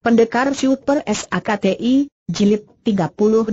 Pendekar Super SAKTI, Jilid 38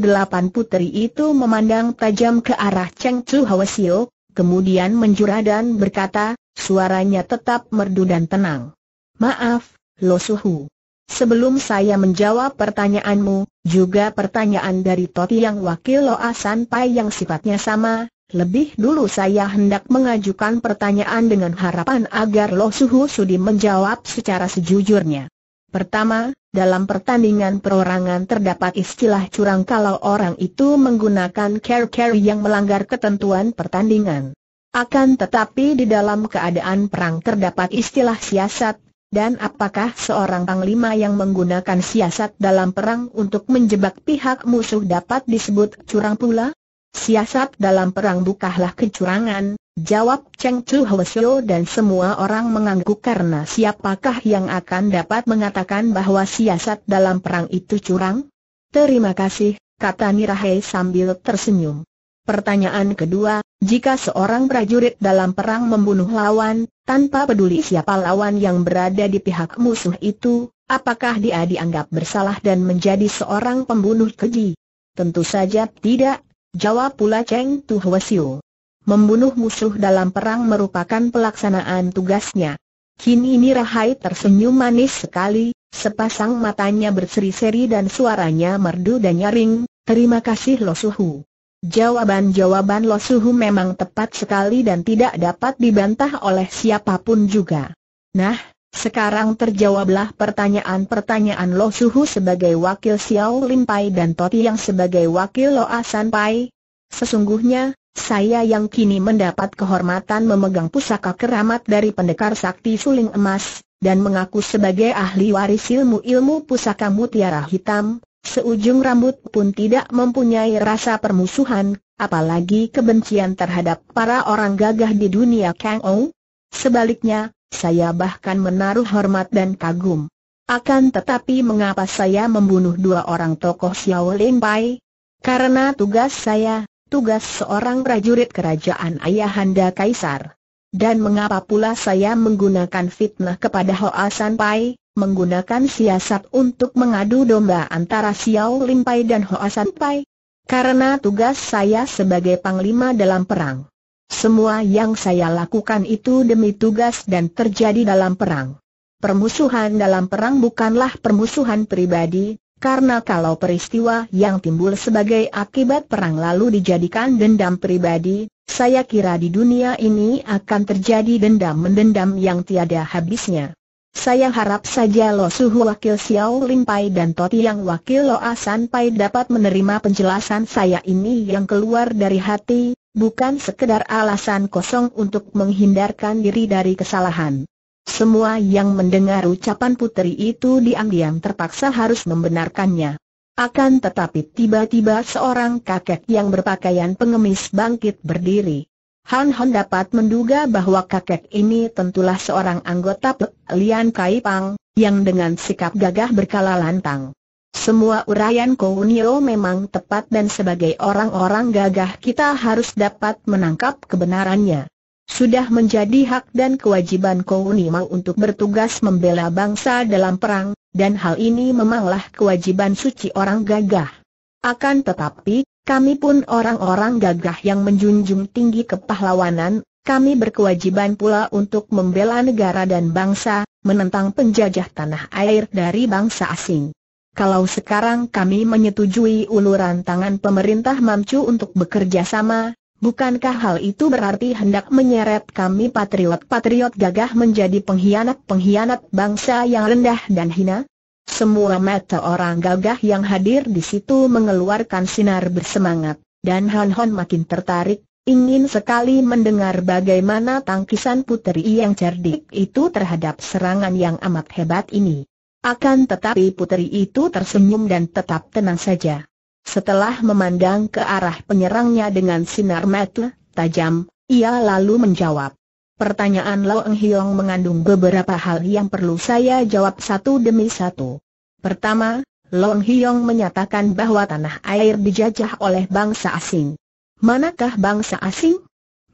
Putri itu memandang tajam ke arah Cheng Chu Hwasio, kemudian menjurah dan berkata, suaranya tetap merdu dan tenang. Maaf, Lo Suhu. Sebelum saya menjawab pertanyaanmu, juga pertanyaan dari Toti yang wakil Loa Sanpai yang sifatnya sama, lebih dulu saya hendak mengajukan pertanyaan dengan harapan agar Lo Suhu Sudi menjawab secara sejujurnya. Pertama, dalam pertandingan perorangan terdapat istilah curang kalau orang itu menggunakan care-care yang melanggar ketentuan pertandingan. Akan tetapi di dalam keadaan perang terdapat istilah siasat, dan apakah seorang panglima yang menggunakan siasat dalam perang untuk menjebak pihak musuh dapat disebut curang pula? Siasat dalam perang bukalah kecurangan, jawab Cheng Chu Hwasyo dan semua orang mengangguk karena siapakah yang akan dapat mengatakan bahwa siasat dalam perang itu curang? Terima kasih, kata Nirahe sambil tersenyum. Pertanyaan kedua, jika seorang prajurit dalam perang membunuh lawan, tanpa peduli siapa lawan yang berada di pihak musuh itu, apakah dia dianggap bersalah dan menjadi seorang pembunuh keji? Tentu saja tidak, Jawab pula Cheng Tu Membunuh musuh dalam perang merupakan pelaksanaan tugasnya. Kini Rahai tersenyum manis sekali, sepasang matanya berseri-seri dan suaranya merdu dan nyaring, terima kasih Lo Suhu. Jawaban-jawaban Lo Suhu memang tepat sekali dan tidak dapat dibantah oleh siapapun juga. Nah, sekarang terjawablah pertanyaan-pertanyaan Lo Suhu sebagai wakil Xiao Lim Pai dan Toti yang sebagai wakil Lo Asan Pai. Sesungguhnya, saya yang kini mendapat kehormatan memegang pusaka keramat dari pendekar sakti suling emas, dan mengaku sebagai ahli waris ilmu-ilmu pusaka mutiara hitam, seujung rambut pun tidak mempunyai rasa permusuhan, apalagi kebencian terhadap para orang gagah di dunia Kang Ou. Sebaliknya, saya bahkan menaruh hormat dan kagum. Akan tetapi mengapa saya membunuh dua orang tokoh Xiao Ling Pai? Karena tugas saya, tugas seorang prajurit kerajaan Ayahanda Kaisar. Dan mengapa pula saya menggunakan fitnah kepada Hoa San Pai, menggunakan siasat untuk mengadu domba antara Xiao Ling Pai dan Hoa San Pai? Karena tugas saya sebagai panglima dalam perang. Semua yang saya lakukan itu demi tugas dan terjadi dalam perang. Permusuhan dalam perang bukanlah permusuhan pribadi, karena kalau peristiwa yang timbul sebagai akibat perang lalu dijadikan dendam pribadi, saya kira di dunia ini akan terjadi dendam-mendendam yang tiada habisnya. Saya harap saja Lo Suhu wakil Xiao Limpai dan Toti yang wakil Lo Asan Pai dapat menerima penjelasan saya ini yang keluar dari hati, bukan sekedar alasan kosong untuk menghindarkan diri dari kesalahan. Semua yang mendengar ucapan putri itu diam-diam terpaksa harus membenarkannya. Akan tetapi tiba-tiba seorang kakek yang berpakaian pengemis bangkit berdiri. Han Han dapat menduga bahwa kakek ini tentulah seorang anggota Pek Lian Kai Pang, yang dengan sikap gagah berkala lantang. Semua uraian Kounio memang tepat dan sebagai orang-orang gagah kita harus dapat menangkap kebenarannya. Sudah menjadi hak dan kewajiban Kounimau untuk bertugas membela bangsa dalam perang, dan hal ini memanglah kewajiban suci orang gagah. Akan tetapi, kami pun orang-orang gagah yang menjunjung tinggi kepahlawanan, kami berkewajiban pula untuk membela negara dan bangsa, menentang penjajah tanah air dari bangsa asing. Kalau sekarang kami menyetujui uluran tangan pemerintah mamcu untuk bekerja sama, bukankah hal itu berarti hendak menyeret kami patriot-patriot gagah menjadi pengkhianat-pengkhianat bangsa yang rendah dan hina? Semua mata orang gagah yang hadir di situ mengeluarkan sinar bersemangat, dan Han Hon makin tertarik, ingin sekali mendengar bagaimana tangkisan putri yang cerdik itu terhadap serangan yang amat hebat ini. Akan tetapi putri itu tersenyum dan tetap tenang saja. Setelah memandang ke arah penyerangnya dengan sinar mata tajam, ia lalu menjawab. Pertanyaan Lo Eng Hiong mengandung beberapa hal yang perlu saya jawab satu demi satu. Pertama, Lo Eng Hiong menyatakan bahwa tanah air dijajah oleh bangsa asing. Manakah bangsa asing?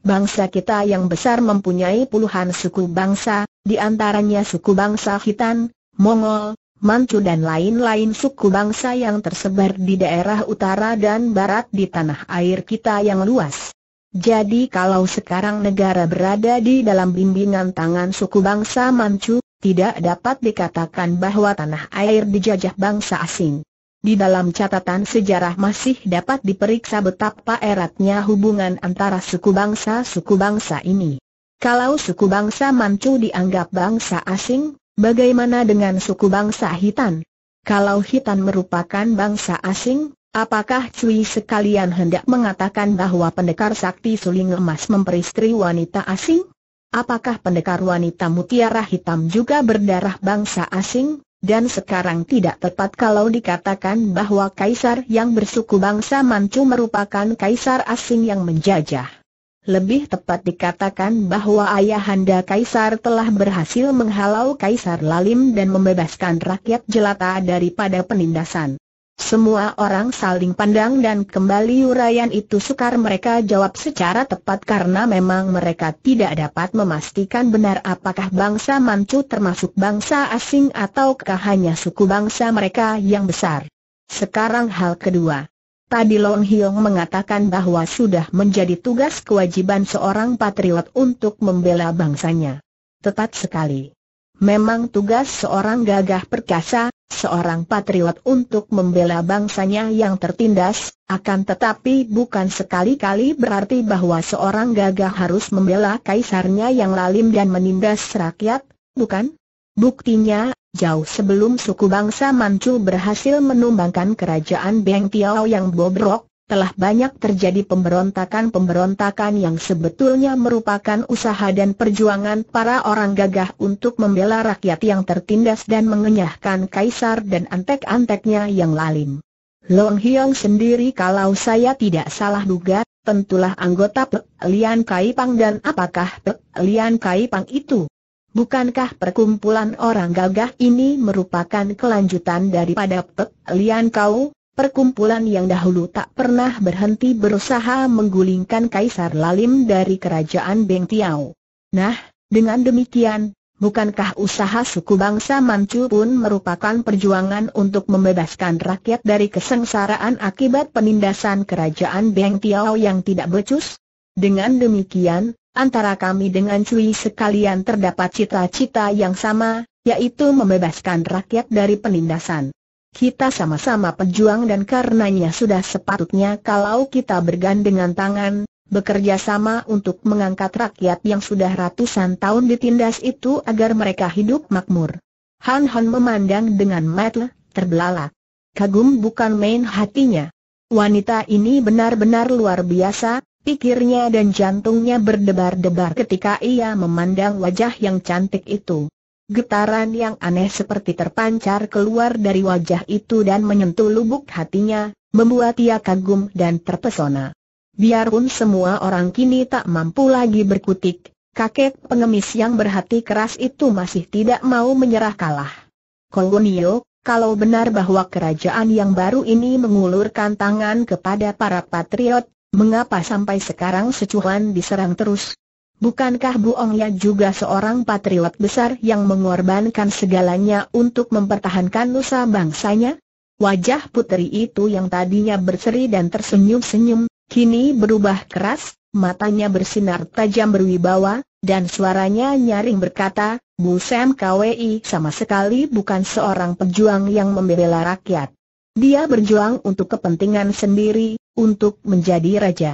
Bangsa kita yang besar mempunyai puluhan suku bangsa, di antaranya suku bangsa Khitan, Mongol, Manchu dan lain-lain suku bangsa yang tersebar di daerah utara dan barat di tanah air kita yang luas. Jadi kalau sekarang negara berada di dalam bimbingan tangan suku bangsa Manchu, tidak dapat dikatakan bahwa tanah air dijajah bangsa asing. Di dalam catatan sejarah masih dapat diperiksa betapa eratnya hubungan antara suku bangsa-suku bangsa ini. Kalau suku bangsa Manchu dianggap bangsa asing, Bagaimana dengan suku bangsa Hitan? Kalau Hitan merupakan bangsa asing, apakah Cui sekalian hendak mengatakan bahwa pendekar sakti suling emas memperistri wanita asing? Apakah pendekar wanita mutiara hitam juga berdarah bangsa asing? Dan sekarang tidak tepat kalau dikatakan bahwa kaisar yang bersuku bangsa Manchu merupakan kaisar asing yang menjajah. Lebih tepat dikatakan bahwa ayahanda Kaisar telah berhasil menghalau Kaisar Lalim dan membebaskan rakyat jelata daripada penindasan. Semua orang saling pandang dan kembali urayan itu sukar mereka jawab secara tepat karena memang mereka tidak dapat memastikan benar apakah bangsa Manchu termasuk bangsa asing ataukah hanya suku bangsa mereka yang besar. Sekarang hal kedua. Tadi Lon Hiong mengatakan bahwa sudah menjadi tugas kewajiban seorang patriot untuk membela bangsanya. Tepat sekali. Memang tugas seorang gagah perkasa, seorang patriot untuk membela bangsanya yang tertindas, akan tetapi bukan sekali-kali berarti bahwa seorang gagah harus membela kaisarnya yang lalim dan menindas rakyat, bukan? Buktinya, Jauh sebelum suku bangsa Manchu berhasil menumbangkan kerajaan Beng Tiao yang bobrok, telah banyak terjadi pemberontakan-pemberontakan yang sebetulnya merupakan usaha dan perjuangan para orang gagah untuk membela rakyat yang tertindas dan mengenyahkan kaisar dan antek-anteknya yang lalim. Long Hiong sendiri kalau saya tidak salah duga, tentulah anggota Pek Lian Pang dan apakah Pek Lian Pang itu? Bukankah perkumpulan orang gagah ini merupakan kelanjutan daripada Pek Lian Kau, perkumpulan yang dahulu tak pernah berhenti berusaha menggulingkan Kaisar Lalim dari kerajaan Beng Tiao? Nah, dengan demikian, bukankah usaha suku bangsa Manchu pun merupakan perjuangan untuk membebaskan rakyat dari kesengsaraan akibat penindasan kerajaan Beng Tiao yang tidak becus? Dengan demikian, Antara kami dengan Cui sekalian terdapat cita-cita yang sama, yaitu membebaskan rakyat dari penindasan. Kita sama-sama pejuang dan karenanya sudah sepatutnya kalau kita bergandengan tangan, bekerja sama untuk mengangkat rakyat yang sudah ratusan tahun ditindas itu agar mereka hidup makmur. Han Han memandang dengan mata terbelalak. Kagum bukan main hatinya. Wanita ini benar-benar luar biasa, Pikirnya dan jantungnya berdebar-debar ketika ia memandang wajah yang cantik itu. Getaran yang aneh seperti terpancar keluar dari wajah itu dan menyentuh lubuk hatinya, membuat ia kagum dan terpesona. Biarpun semua orang kini tak mampu lagi berkutik, kakek pengemis yang berhati keras itu masih tidak mau menyerah kalah. Kolonio, kalau benar bahwa kerajaan yang baru ini mengulurkan tangan kepada para patriot, Mengapa sampai sekarang secuhan diserang terus? Bukankah Buongnya juga seorang patriot besar yang mengorbankan segalanya untuk mempertahankan nusa bangsanya? Wajah putri itu yang tadinya berseri dan tersenyum-senyum, kini berubah keras, matanya bersinar tajam berwibawa, dan suaranya nyaring berkata, Bu Sam KWI sama sekali bukan seorang pejuang yang membela rakyat. Dia berjuang untuk kepentingan sendiri, untuk menjadi raja.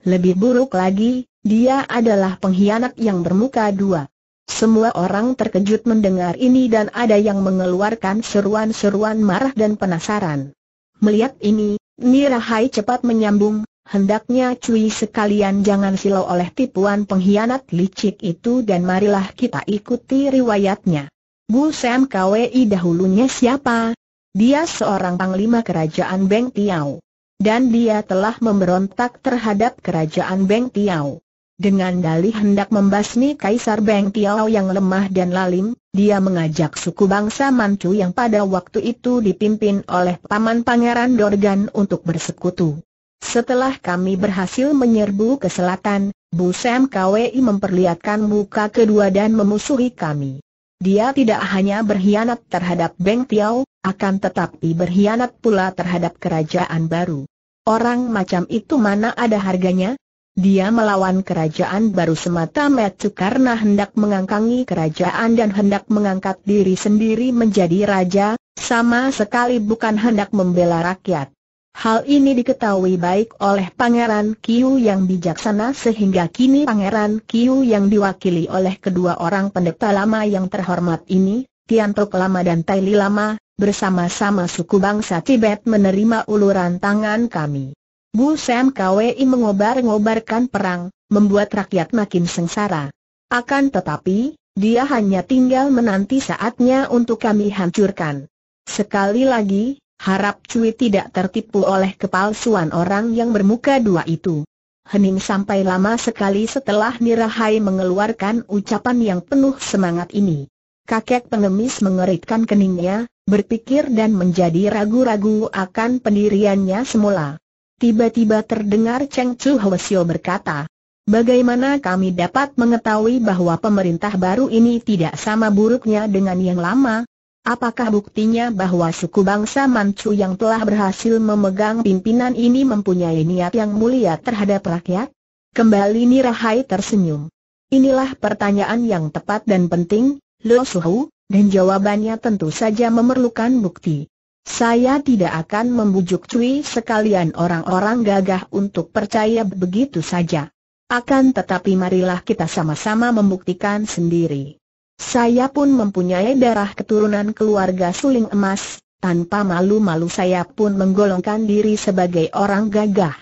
Lebih buruk lagi, dia adalah pengkhianat yang bermuka dua. Semua orang terkejut mendengar ini dan ada yang mengeluarkan seruan-seruan marah dan penasaran. Melihat ini, Nirahai cepat menyambung, hendaknya cuy sekalian jangan silau oleh tipuan pengkhianat licik itu dan marilah kita ikuti riwayatnya. Bu Sam Kwi dahulunya siapa, dia seorang panglima kerajaan Beng Tiao. Dan dia telah memberontak terhadap kerajaan Beng Tiao. Dengan dalih hendak membasmi Kaisar Beng Tiao yang lemah dan lalim, dia mengajak suku bangsa Manchu yang pada waktu itu dipimpin oleh Paman Pangeran Dorgan untuk bersekutu. Setelah kami berhasil menyerbu ke selatan, Bu Sam KWI memperlihatkan muka kedua dan memusuhi kami. Dia tidak hanya berkhianat terhadap Beng Tiao, akan tetapi berkhianat pula terhadap kerajaan baru. Orang macam itu mana ada harganya? Dia melawan kerajaan baru semata-mata karena hendak mengangkangi kerajaan dan hendak mengangkat diri sendiri menjadi raja, sama sekali bukan hendak membela rakyat. Hal ini diketahui baik oleh Pangeran Kiu yang bijaksana sehingga kini Pangeran Kiu yang diwakili oleh kedua orang pendeta lama yang terhormat ini, Tiantok Lama dan Tai Li Lama, bersama-sama suku bangsa Tibet menerima uluran tangan kami. Bu Sam Kwei mengobar-ngobarkan perang, membuat rakyat makin sengsara. Akan tetapi, dia hanya tinggal menanti saatnya untuk kami hancurkan. Sekali lagi, harap Cui tidak tertipu oleh kepalsuan orang yang bermuka dua itu. Hening sampai lama sekali setelah Nirahai mengeluarkan ucapan yang penuh semangat ini. Kakek pengemis mengeritkan keningnya, berpikir dan menjadi ragu-ragu akan pendiriannya semula. Tiba-tiba terdengar Cheng Chu Hwasio berkata, Bagaimana kami dapat mengetahui bahwa pemerintah baru ini tidak sama buruknya dengan yang lama? Apakah buktinya bahwa suku bangsa Manchu yang telah berhasil memegang pimpinan ini mempunyai niat yang mulia terhadap rakyat? Kembali Nirahai tersenyum. Inilah pertanyaan yang tepat dan penting, Lo Suhu, dan jawabannya tentu saja memerlukan bukti. Saya tidak akan membujuk cui sekalian orang-orang gagah untuk percaya begitu saja. Akan tetapi marilah kita sama-sama membuktikan sendiri. Saya pun mempunyai darah keturunan keluarga suling emas, tanpa malu-malu saya pun menggolongkan diri sebagai orang gagah.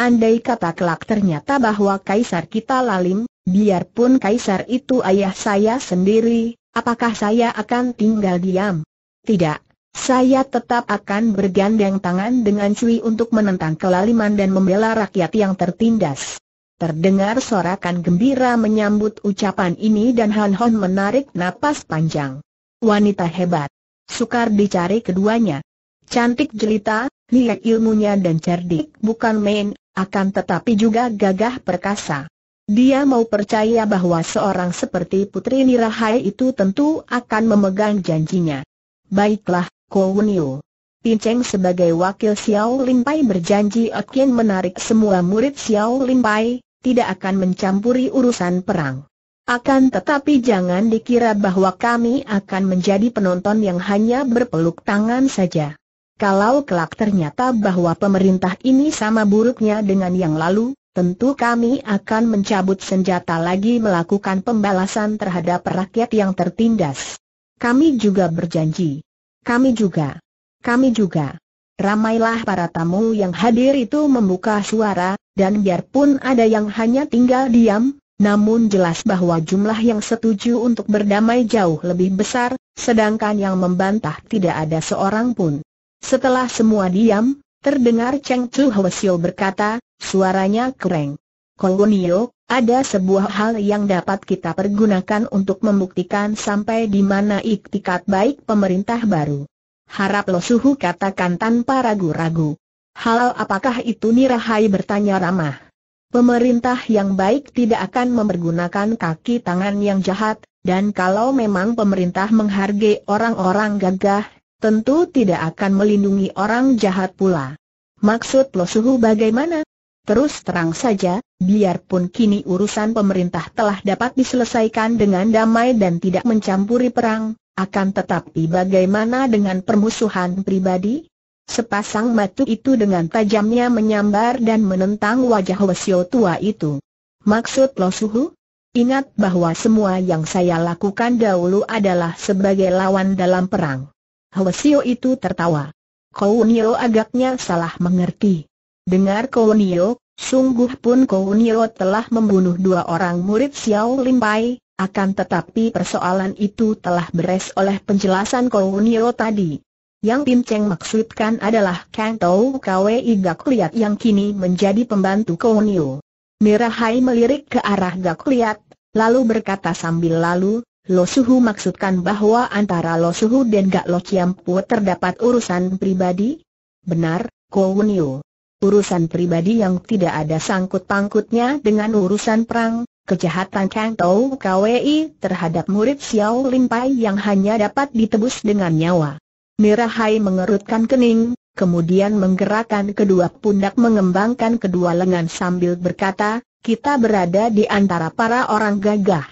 Andai kata kelak ternyata bahwa kaisar kita lalim, biarpun kaisar itu ayah saya sendiri, Apakah saya akan tinggal diam? Tidak. Saya tetap akan bergandeng tangan dengan Cui untuk menentang kelaliman dan membela rakyat yang tertindas. Terdengar sorakan gembira menyambut ucapan ini dan Han Hon menarik napas panjang. Wanita hebat. Sukar dicari keduanya. Cantik jelita, nilai ilmunya dan cerdik bukan main, akan tetapi juga gagah perkasa. Dia mau percaya bahwa seorang seperti Putri Nirahai itu tentu akan memegang janjinya. Baiklah, Kowenio. Pinceng sebagai wakil Xiao Limpai berjanji akan menarik semua murid Xiao Limpai, tidak akan mencampuri urusan perang. Akan tetapi jangan dikira bahwa kami akan menjadi penonton yang hanya berpeluk tangan saja. Kalau kelak ternyata bahwa pemerintah ini sama buruknya dengan yang lalu, Tentu kami akan mencabut senjata lagi melakukan pembalasan terhadap rakyat yang tertindas. Kami juga berjanji. Kami juga. Kami juga. Ramailah para tamu yang hadir itu membuka suara, dan biarpun ada yang hanya tinggal diam, namun jelas bahwa jumlah yang setuju untuk berdamai jauh lebih besar, sedangkan yang membantah tidak ada seorang pun. Setelah semua diam, terdengar Cheng Chu Hwesyo berkata, Suaranya kereng. Kolonio, ada sebuah hal yang dapat kita pergunakan untuk membuktikan sampai di mana iktikat baik pemerintah baru. Harap Lo Suhu katakan tanpa ragu-ragu. Hal apakah itu Nirahai bertanya ramah. Pemerintah yang baik tidak akan mempergunakan kaki tangan yang jahat, dan kalau memang pemerintah menghargai orang-orang gagah, tentu tidak akan melindungi orang jahat pula. Maksud Lo Suhu bagaimana? Terus terang saja, biarpun kini urusan pemerintah telah dapat diselesaikan dengan damai dan tidak mencampuri perang, akan tetapi bagaimana dengan permusuhan pribadi? Sepasang batu itu dengan tajamnya menyambar dan menentang wajah Wesio tua itu. Maksud Lo Suhu? Ingat bahwa semua yang saya lakukan dahulu adalah sebagai lawan dalam perang. Wesio itu tertawa. Kau Nio agaknya salah mengerti. Dengar Kounio, sungguh pun Kounio telah membunuh dua orang murid Xiao Lim Pai, akan tetapi persoalan itu telah beres oleh penjelasan Kounio tadi. Yang Pin Cheng maksudkan adalah Kang Tau Kwe Gak Liat yang kini menjadi pembantu Kounio. Hai melirik ke arah Gak Liat, lalu berkata sambil lalu, Lo Suhu maksudkan bahwa antara Lo Suhu dan Gak Lo Pu terdapat urusan pribadi? Benar, Kounio urusan pribadi yang tidak ada sangkut-pangkutnya dengan urusan perang, kejahatan Kang Tau KWI terhadap murid Xiao Lin Pai yang hanya dapat ditebus dengan nyawa. Mirahai mengerutkan kening, kemudian menggerakkan kedua pundak mengembangkan kedua lengan sambil berkata, kita berada di antara para orang gagah.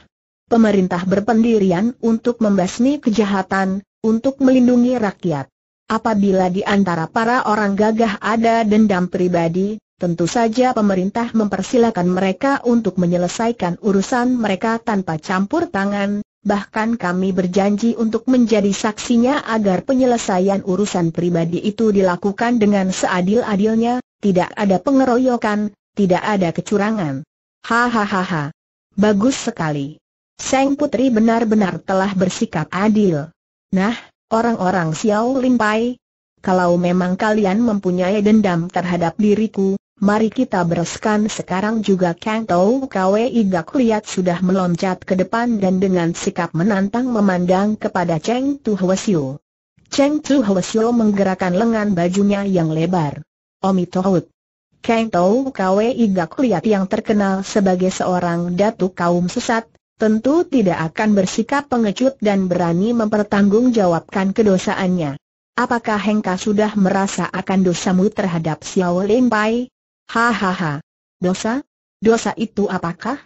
Pemerintah berpendirian untuk membasmi kejahatan, untuk melindungi rakyat. Apabila di antara para orang gagah ada dendam pribadi, tentu saja pemerintah mempersilakan mereka untuk menyelesaikan urusan mereka tanpa campur tangan, bahkan kami berjanji untuk menjadi saksinya agar penyelesaian urusan pribadi itu dilakukan dengan seadil-adilnya, tidak ada pengeroyokan, tidak ada kecurangan. Hahaha. Bagus sekali. Seng putri benar-benar telah bersikap adil. Nah, orang-orang Xiao Limpai, kalau memang kalian mempunyai dendam terhadap diriku, mari kita bereskan sekarang juga Kang Tau Kwe Gak Liat sudah meloncat ke depan dan dengan sikap menantang memandang kepada Cheng Tu Hwasyo. Cheng Tu Hwasyo menggerakkan lengan bajunya yang lebar. Omi Tohut. Kang Tau Kwe Iga lihat yang terkenal sebagai seorang datu kaum sesat, tentu tidak akan bersikap pengecut dan berani mempertanggungjawabkan kedosaannya. Apakah Hengka sudah merasa akan dosamu terhadap Xiao Lin Hahaha. Dosa? Dosa itu apakah?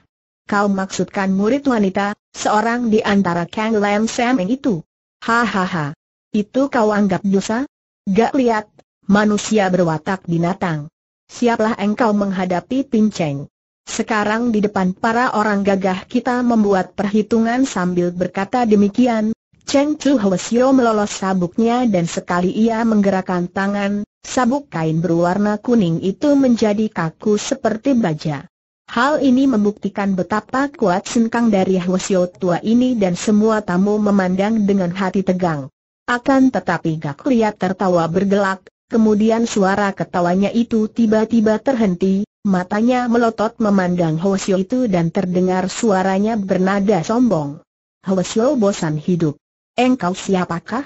Kau maksudkan murid wanita, seorang di antara Kang Lam Sam itu? Hahaha. Itu kau anggap dosa? Gak lihat, manusia berwatak binatang. Siaplah engkau menghadapi pinceng. Sekarang di depan para orang gagah kita membuat perhitungan sambil berkata demikian, Cheng Chu Hwesio melolos sabuknya dan sekali ia menggerakkan tangan, sabuk kain berwarna kuning itu menjadi kaku seperti baja. Hal ini membuktikan betapa kuat sengkang dari Hwesio tua ini dan semua tamu memandang dengan hati tegang. Akan tetapi Gak Liat tertawa bergelak, kemudian suara ketawanya itu tiba-tiba terhenti, Matanya melotot memandang Hwasyo itu dan terdengar suaranya bernada sombong. Hwasyo bosan hidup. Engkau siapakah?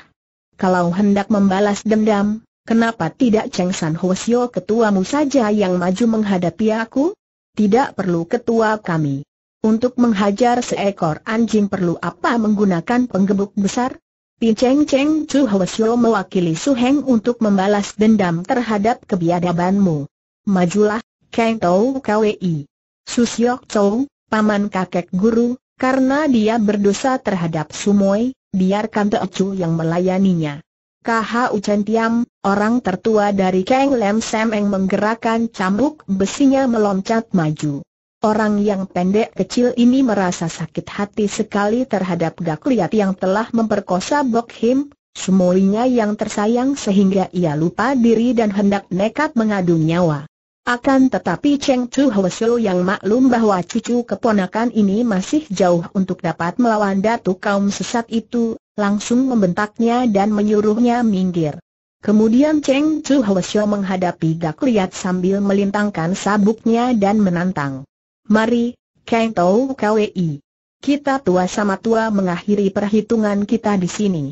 Kalau hendak membalas dendam, kenapa tidak Cheng San Hwasyo ketuamu saja yang maju menghadapi aku? Tidak perlu ketua kami. Untuk menghajar seekor anjing perlu apa menggunakan penggebuk besar? Pin Cheng Cheng Chu Hwasyo mewakili Su Heng untuk membalas dendam terhadap kebiadabanmu. Majulah, Kang Tau Kwei. Susiok Tau, paman kakek guru, karena dia berdosa terhadap Sumoi, biarkan Teocu yang melayaninya. KH Chen Tiam, orang tertua dari Keng Lem Sam menggerakkan cambuk besinya meloncat maju. Orang yang pendek kecil ini merasa sakit hati sekali terhadap Gak Liat yang telah memperkosa Bok Him, semuanya yang tersayang sehingga ia lupa diri dan hendak nekat mengadu nyawa. Akan tetapi Cheng Chu Hoesho yang maklum bahwa cucu keponakan ini masih jauh untuk dapat melawan datu kaum sesat itu, langsung membentaknya dan menyuruhnya minggir. Kemudian Cheng Chu Hoesho menghadapi Gak Liat sambil melintangkan sabuknya dan menantang. Mari, Kang Tau KWI. Kita tua sama tua mengakhiri perhitungan kita di sini.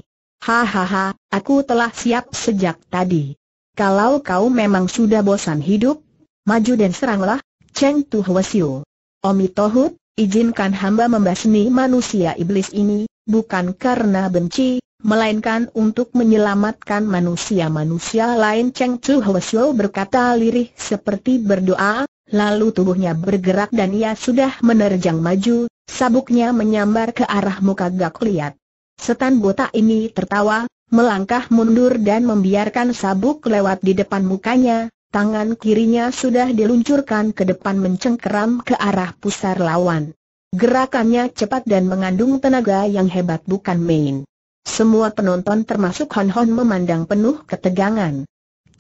Hahaha, aku telah siap sejak tadi. Kalau kau memang sudah bosan hidup, maju dan seranglah, Cheng Tu Hwasio. Omi Tohut, izinkan hamba membasmi manusia iblis ini, bukan karena benci, melainkan untuk menyelamatkan manusia-manusia lain. Cheng Tu Hwasio berkata lirih seperti berdoa, lalu tubuhnya bergerak dan ia sudah menerjang maju, sabuknya menyambar ke arah muka Gak Liat. Setan botak ini tertawa, melangkah mundur dan membiarkan sabuk lewat di depan mukanya, tangan kirinya sudah diluncurkan ke depan mencengkeram ke arah pusar lawan. Gerakannya cepat dan mengandung tenaga yang hebat bukan main. Semua penonton termasuk Hon Hon memandang penuh ketegangan.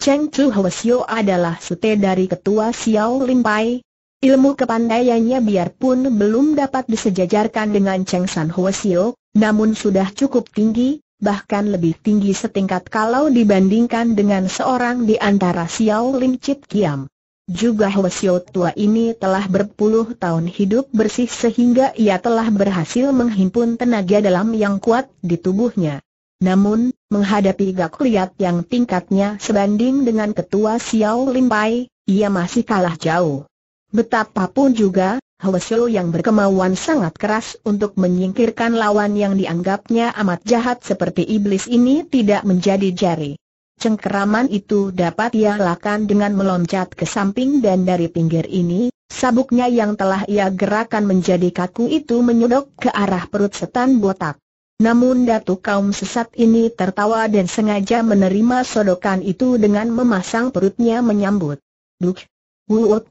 Cheng Chu Hwasyo adalah sute dari ketua Xiao Lin Pai. Ilmu kepandaiannya biarpun belum dapat disejajarkan dengan Cheng San Hwasyo, namun sudah cukup tinggi, bahkan lebih tinggi setingkat kalau dibandingkan dengan seorang di antara Xiao Lim Chit Kiam. Juga Hwasyo tua ini telah berpuluh tahun hidup bersih sehingga ia telah berhasil menghimpun tenaga dalam yang kuat di tubuhnya. Namun, menghadapi Gak Liat yang tingkatnya sebanding dengan ketua Xiao Lim Pai, ia masih kalah jauh. Betapapun juga, Hwasyo yang berkemauan sangat keras untuk menyingkirkan lawan yang dianggapnya amat jahat seperti iblis ini tidak menjadi jari. Cengkeraman itu dapat ia lakukan dengan meloncat ke samping dan dari pinggir ini, sabuknya yang telah ia gerakan menjadi kaku itu menyodok ke arah perut setan botak. Namun datu kaum sesat ini tertawa dan sengaja menerima sodokan itu dengan memasang perutnya menyambut. Duk! wuut,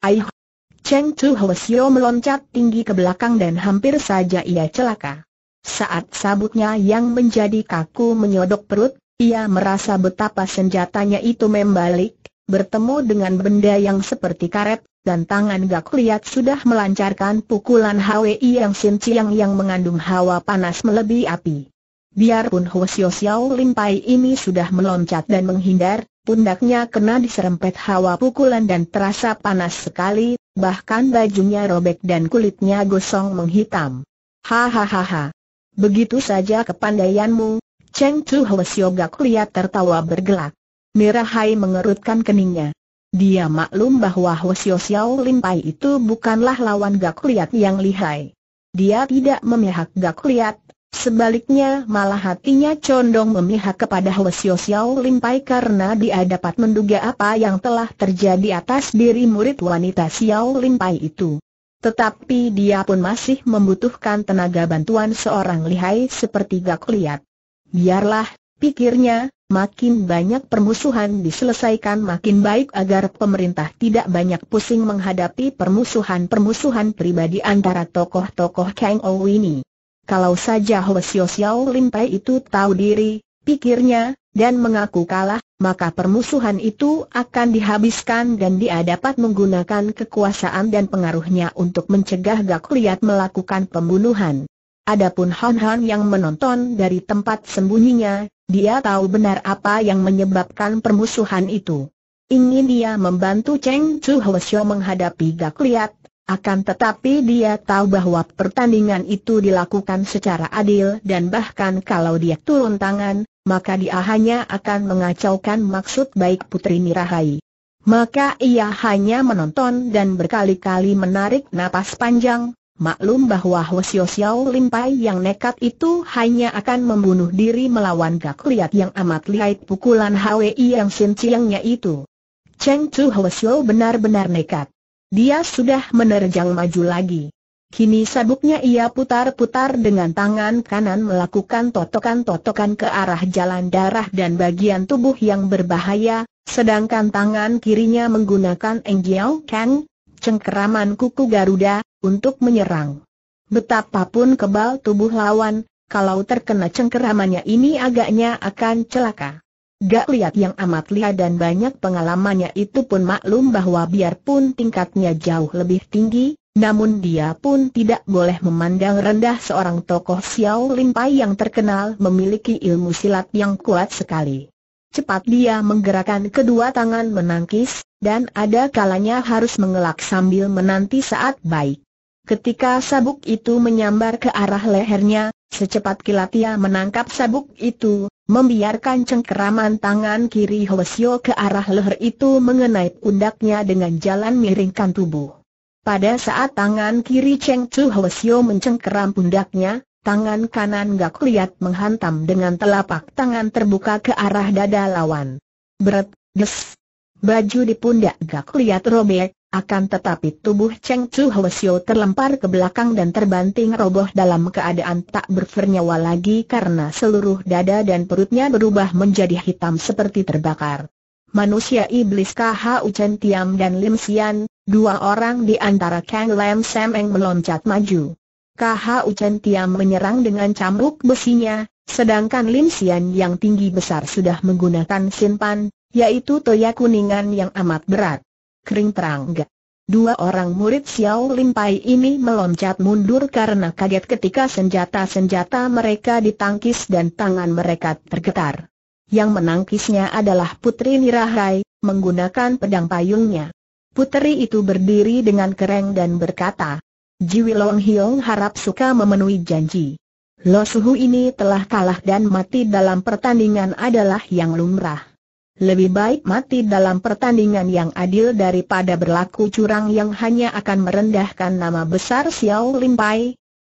Aih! Cheng Chu Hwasyo meloncat tinggi ke belakang dan hampir saja ia celaka. Saat sabutnya yang menjadi kaku menyodok perut, ia merasa betapa senjatanya itu membalik, bertemu dengan benda yang seperti karet, dan tangan Gak lihat sudah melancarkan pukulan HWI yang sinciang yang mengandung hawa panas melebihi api. Biarpun Hwasyo Xiao Limpai ini sudah meloncat dan menghindar, pundaknya kena diserempet hawa pukulan dan terasa panas sekali, Bahkan bajunya robek dan kulitnya gosong menghitam. Hahaha. Begitu saja kepandaianmu, Cheng Chu Hwasyo Gak lihat tertawa bergelak. Mirahai mengerutkan keningnya. Dia maklum bahwa Hwasyo Xiao Lin Pai itu bukanlah lawan Gak lihat yang lihai. Dia tidak memihak Gak lihat, Sebaliknya malah hatinya condong memihak kepada Hwasyo Xiao Limpai karena dia dapat menduga apa yang telah terjadi atas diri murid wanita Xiao Limpai itu. Tetapi dia pun masih membutuhkan tenaga bantuan seorang lihai seperti Gak Liat. Biarlah, pikirnya, makin banyak permusuhan diselesaikan makin baik agar pemerintah tidak banyak pusing menghadapi permusuhan-permusuhan pribadi antara tokoh-tokoh Kang Ou ini. Kalau saja Hwasyo Xiao Limpai itu tahu diri, pikirnya, dan mengaku kalah, maka permusuhan itu akan dihabiskan dan dia dapat menggunakan kekuasaan dan pengaruhnya untuk mencegah Gak Liat melakukan pembunuhan. Adapun Han Han yang menonton dari tempat sembunyinya, dia tahu benar apa yang menyebabkan permusuhan itu. Ingin dia membantu Cheng Chu Hwasyo menghadapi Gak Liat, akan tetapi dia tahu bahwa pertandingan itu dilakukan secara adil dan bahkan kalau dia turun tangan, maka dia hanya akan mengacaukan maksud baik Putri Mirahai. Maka ia hanya menonton dan berkali-kali menarik napas panjang, maklum bahwa Hwasyo Xiao Limpai yang nekat itu hanya akan membunuh diri melawan gak liat yang amat lihat pukulan Hwi yang sinciangnya itu. Cheng Chu Hwasyo benar-benar nekat. Dia sudah menerjang maju lagi. Kini sabuknya ia putar-putar dengan tangan kanan melakukan totokan-totokan ke arah jalan darah dan bagian tubuh yang berbahaya, sedangkan tangan kirinya menggunakan Engjiao Kang, cengkeraman kuku Garuda, untuk menyerang. Betapapun kebal tubuh lawan, kalau terkena cengkeramannya ini agaknya akan celaka. Gak lihat yang amat lihat dan banyak pengalamannya itu pun maklum bahwa biarpun tingkatnya jauh lebih tinggi, namun dia pun tidak boleh memandang rendah seorang tokoh Xiao Limpai yang terkenal memiliki ilmu silat yang kuat sekali. Cepat dia menggerakkan kedua tangan menangkis, dan ada kalanya harus mengelak sambil menanti saat baik. Ketika sabuk itu menyambar ke arah lehernya, secepat kilat ia menangkap sabuk itu, membiarkan cengkeraman tangan kiri Hwasyo ke arah leher itu mengenai pundaknya dengan jalan miringkan tubuh. Pada saat tangan kiri Cheng Chu Hwasyo mencengkeram pundaknya, tangan kanan Gak Liat menghantam dengan telapak tangan terbuka ke arah dada lawan. Beret, des. Baju di pundak Gak Liat robek, akan tetapi tubuh Cheng Chu Hwasyo terlempar ke belakang dan terbanting roboh dalam keadaan tak bernyawa lagi karena seluruh dada dan perutnya berubah menjadi hitam seperti terbakar. Manusia iblis KHU Chen Tiam dan Lim Sian, dua orang di antara Kang Lam Sam Eng meloncat maju. KHU Chen Tiam menyerang dengan cambuk besinya, sedangkan Lim Sian yang tinggi besar sudah menggunakan simpan, yaitu toya kuningan yang amat berat kering terangga. Dua orang murid Xiao Limpai ini meloncat mundur karena kaget ketika senjata-senjata mereka ditangkis dan tangan mereka tergetar. Yang menangkisnya adalah Putri Nirahai, menggunakan pedang payungnya. Putri itu berdiri dengan kereng dan berkata, Jiwi Long Hiong harap suka memenuhi janji. Lo Suhu ini telah kalah dan mati dalam pertandingan adalah yang lumrah. Lebih baik mati dalam pertandingan yang adil daripada berlaku curang yang hanya akan merendahkan nama besar Xiao Lim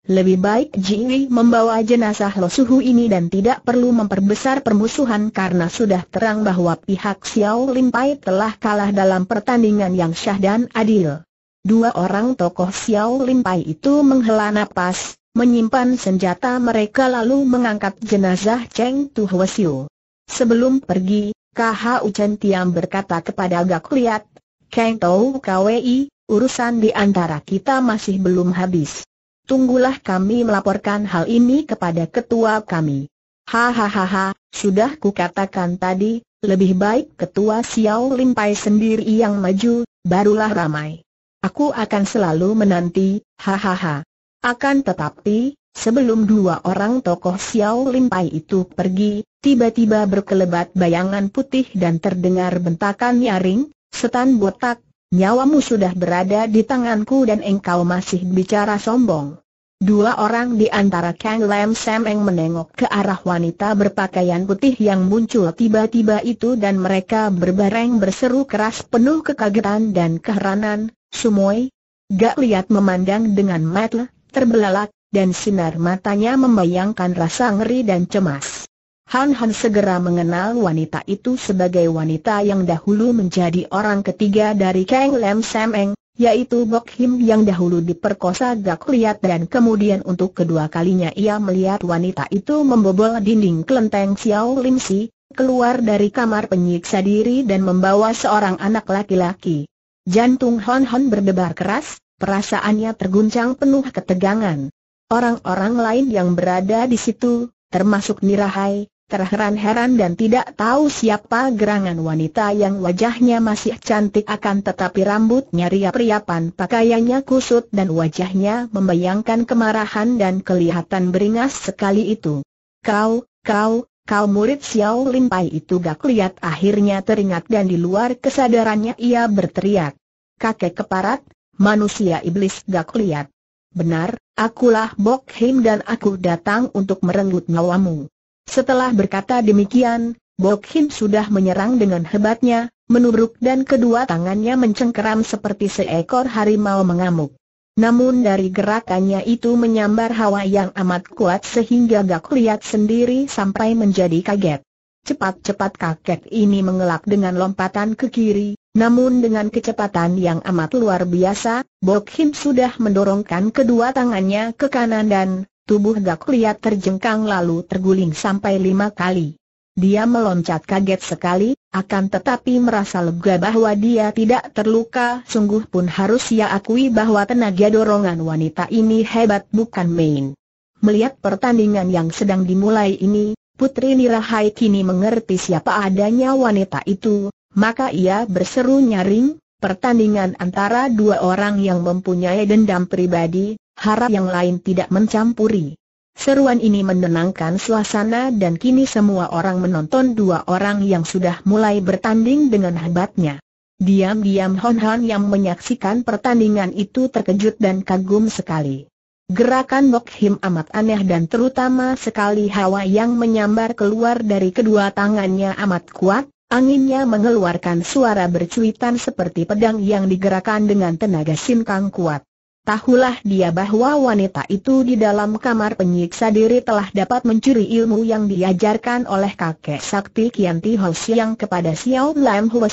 Lebih baik Jiwi membawa jenazah Lo Suhu ini dan tidak perlu memperbesar permusuhan karena sudah terang bahwa pihak Xiao Lim telah kalah dalam pertandingan yang syah dan adil. Dua orang tokoh Xiao Lim itu menghela napas, menyimpan senjata mereka lalu mengangkat jenazah Cheng Tu Tuhuosiu. Sebelum pergi, KH Uchen Tiam berkata kepada Gak Liat, Kang Tau KWI, urusan di antara kita masih belum habis. Tunggulah kami melaporkan hal ini kepada ketua kami. Hahaha, sudah kukatakan tadi, lebih baik ketua Xiao Limpai sendiri yang maju, barulah ramai. Aku akan selalu menanti, hahaha. Akan tetapi, Sebelum dua orang tokoh Xiao Limpai itu pergi, tiba-tiba berkelebat bayangan putih dan terdengar bentakan nyaring, setan botak, nyawamu sudah berada di tanganku dan engkau masih bicara sombong. Dua orang di antara Kang Lam Sam Eng menengok ke arah wanita berpakaian putih yang muncul tiba-tiba itu dan mereka berbareng berseru keras penuh kekagetan dan keheranan, Sumoi. Gak lihat memandang dengan matle, terbelalak, dan sinar matanya membayangkan rasa ngeri dan cemas. Han Han segera mengenal wanita itu sebagai wanita yang dahulu menjadi orang ketiga dari Kang Lam Sam Eng, yaitu Bok Him yang dahulu diperkosa Gak Liat dan kemudian untuk kedua kalinya ia melihat wanita itu membobol dinding kelenteng Xiao Lim Si, keluar dari kamar penyiksa diri dan membawa seorang anak laki-laki. Jantung Han Han berdebar keras, perasaannya terguncang penuh ketegangan. Orang-orang lain yang berada di situ, termasuk Nirahai, terheran-heran dan tidak tahu siapa gerangan wanita yang wajahnya masih cantik akan tetapi rambutnya riap-riapan pakaiannya kusut dan wajahnya membayangkan kemarahan dan kelihatan beringas sekali itu. Kau, kau, kau murid Xiao Lin Pai itu gak lihat akhirnya teringat dan di luar kesadarannya ia berteriak. Kakek keparat, manusia iblis gak lihat. Benar, akulah Bok Him dan aku datang untuk merenggut nyawamu. Setelah berkata demikian, Bok Him sudah menyerang dengan hebatnya, menubruk dan kedua tangannya mencengkeram seperti seekor harimau mengamuk. Namun dari gerakannya itu menyambar hawa yang amat kuat sehingga Gak Liat sendiri sampai menjadi kaget. Cepat-cepat kakek ini mengelak dengan lompatan ke kiri, namun dengan kecepatan yang amat luar biasa, Bok Him sudah mendorongkan kedua tangannya ke kanan dan tubuh Gak Liat terjengkang lalu terguling sampai lima kali. Dia meloncat kaget sekali, akan tetapi merasa lega bahwa dia tidak terluka sungguh pun harus ia akui bahwa tenaga dorongan wanita ini hebat bukan main. Melihat pertandingan yang sedang dimulai ini, Putri Nirahai kini mengerti siapa adanya wanita itu, maka ia berseru nyaring, pertandingan antara dua orang yang mempunyai dendam pribadi, harap yang lain tidak mencampuri. Seruan ini menenangkan suasana dan kini semua orang menonton dua orang yang sudah mulai bertanding dengan hebatnya. Diam-diam Hon Han yang menyaksikan pertandingan itu terkejut dan kagum sekali. Gerakan Bok Him amat aneh dan terutama sekali hawa yang menyambar keluar dari kedua tangannya amat kuat, anginnya mengeluarkan suara bercuitan seperti pedang yang digerakkan dengan tenaga sinkang kuat. Tahulah dia bahwa wanita itu di dalam kamar penyiksa diri telah dapat mencuri ilmu yang diajarkan oleh kakek sakti Kianti Ti Ho Siang kepada Xiao Lam Hua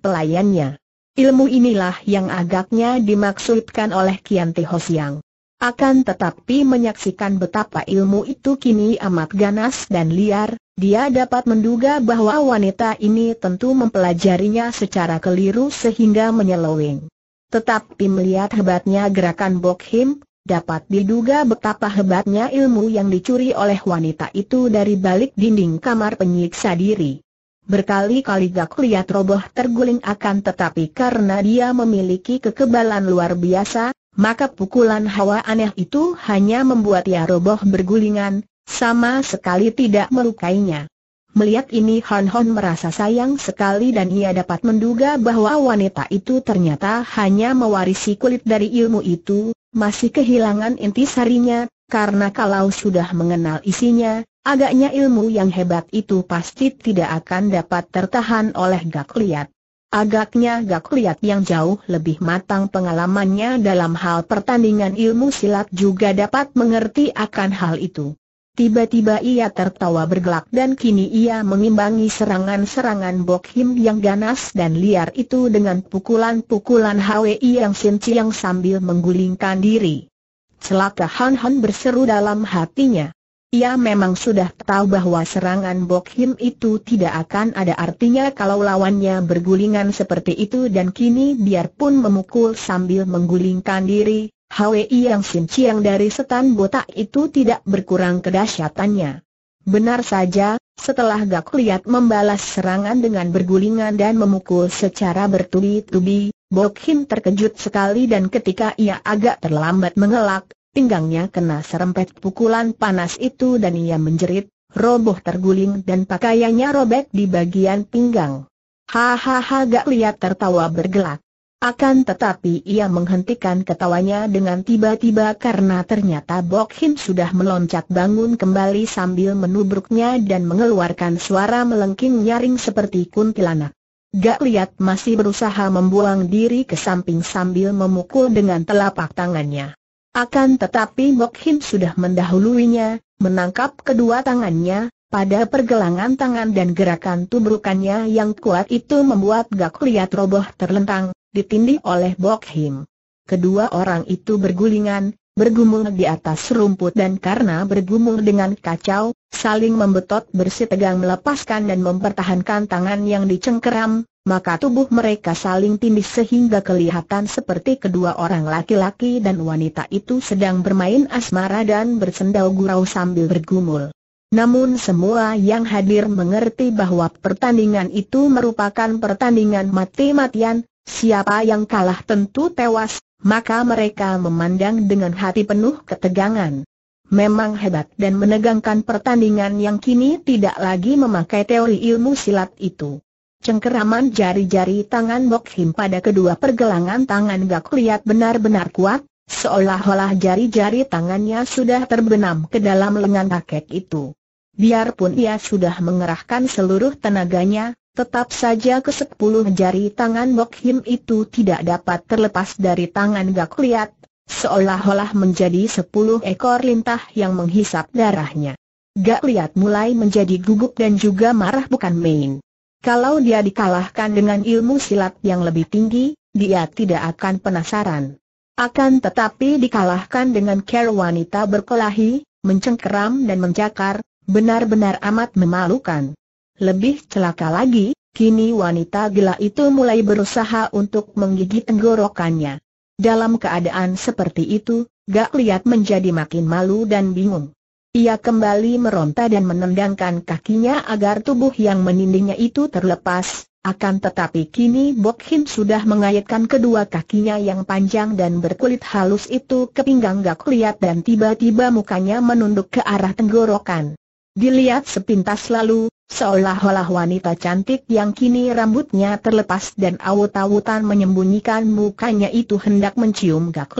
pelayannya. Ilmu inilah yang agaknya dimaksudkan oleh Kianti Ti Ho Siang. Akan tetapi menyaksikan betapa ilmu itu kini amat ganas dan liar, dia dapat menduga bahwa wanita ini tentu mempelajarinya secara keliru sehingga menyeleweng. Tetapi melihat hebatnya gerakan Bok dapat diduga betapa hebatnya ilmu yang dicuri oleh wanita itu dari balik dinding kamar penyiksa diri. Berkali-kali Gak lihat roboh terguling akan tetapi karena dia memiliki kekebalan luar biasa, maka pukulan hawa aneh itu hanya membuat ia roboh bergulingan, sama sekali tidak melukainya. Melihat ini Han Hon merasa sayang sekali dan ia dapat menduga bahwa wanita itu ternyata hanya mewarisi kulit dari ilmu itu, masih kehilangan inti sarinya, karena kalau sudah mengenal isinya, agaknya ilmu yang hebat itu pasti tidak akan dapat tertahan oleh gak liat. Agaknya Gak Liat yang jauh lebih matang pengalamannya dalam hal pertandingan ilmu silat juga dapat mengerti akan hal itu. Tiba-tiba ia tertawa bergelak dan kini ia mengimbangi serangan-serangan Bok yang ganas dan liar itu dengan pukulan-pukulan HWI yang yang sambil menggulingkan diri. Celaka Han Han berseru dalam hatinya. Ia memang sudah tahu bahwa serangan Bok itu tidak akan ada artinya kalau lawannya bergulingan seperti itu dan kini biarpun memukul sambil menggulingkan diri, Hwi yang Sim yang dari setan botak itu tidak berkurang kedahsyatannya. Benar saja, setelah Gak Liat membalas serangan dengan bergulingan dan memukul secara bertubi-tubi, Bok terkejut sekali dan ketika ia agak terlambat mengelak, pinggangnya kena serempet pukulan panas itu dan ia menjerit, roboh terguling dan pakaiannya robek di bagian pinggang. Hahaha gak lihat tertawa bergelak. Akan tetapi ia menghentikan ketawanya dengan tiba-tiba karena ternyata Bok Him sudah meloncat bangun kembali sambil menubruknya dan mengeluarkan suara melengking nyaring seperti kuntilanak. Gak lihat masih berusaha membuang diri ke samping sambil memukul dengan telapak tangannya. Akan tetapi Mok Him sudah mendahuluinya, menangkap kedua tangannya, pada pergelangan tangan dan gerakan tubrukannya yang kuat itu membuat Gak Liat roboh terlentang, ditindih oleh Bok Him. Kedua orang itu bergulingan, bergumul di atas rumput dan karena bergumul dengan kacau, saling membetot bersitegang melepaskan dan mempertahankan tangan yang dicengkeram, maka tubuh mereka saling tindih sehingga kelihatan seperti kedua orang laki-laki dan wanita itu sedang bermain asmara dan bersendau gurau sambil bergumul. Namun semua yang hadir mengerti bahwa pertandingan itu merupakan pertandingan mati-matian, siapa yang kalah tentu tewas, maka mereka memandang dengan hati penuh ketegangan. Memang hebat dan menegangkan pertandingan yang kini tidak lagi memakai teori ilmu silat itu. Cengkeraman jari-jari tangan Bok Him pada kedua pergelangan tangan Gak Liat benar-benar kuat, seolah-olah jari-jari tangannya sudah terbenam ke dalam lengan kakek itu. Biarpun ia sudah mengerahkan seluruh tenaganya, Tetap saja ke sepuluh jari tangan Bok Him itu tidak dapat terlepas dari tangan Gak Liat, seolah-olah menjadi sepuluh ekor lintah yang menghisap darahnya. Gak lihat mulai menjadi gugup dan juga marah bukan main. Kalau dia dikalahkan dengan ilmu silat yang lebih tinggi, dia tidak akan penasaran. Akan tetapi dikalahkan dengan care wanita berkelahi, mencengkeram dan mencakar, benar-benar amat memalukan. Lebih celaka lagi, kini wanita gila itu mulai berusaha untuk menggigit tenggorokannya. Dalam keadaan seperti itu, Gak Liat menjadi makin malu dan bingung. Ia kembali meronta dan menendangkan kakinya agar tubuh yang menindihnya itu terlepas, akan tetapi kini Bok Hin sudah mengaitkan kedua kakinya yang panjang dan berkulit halus itu ke pinggang Gak dan tiba-tiba mukanya menunduk ke arah tenggorokan. Dilihat sepintas lalu, seolah-olah wanita cantik yang kini rambutnya terlepas dan awut-awutan menyembunyikan mukanya itu hendak mencium Gak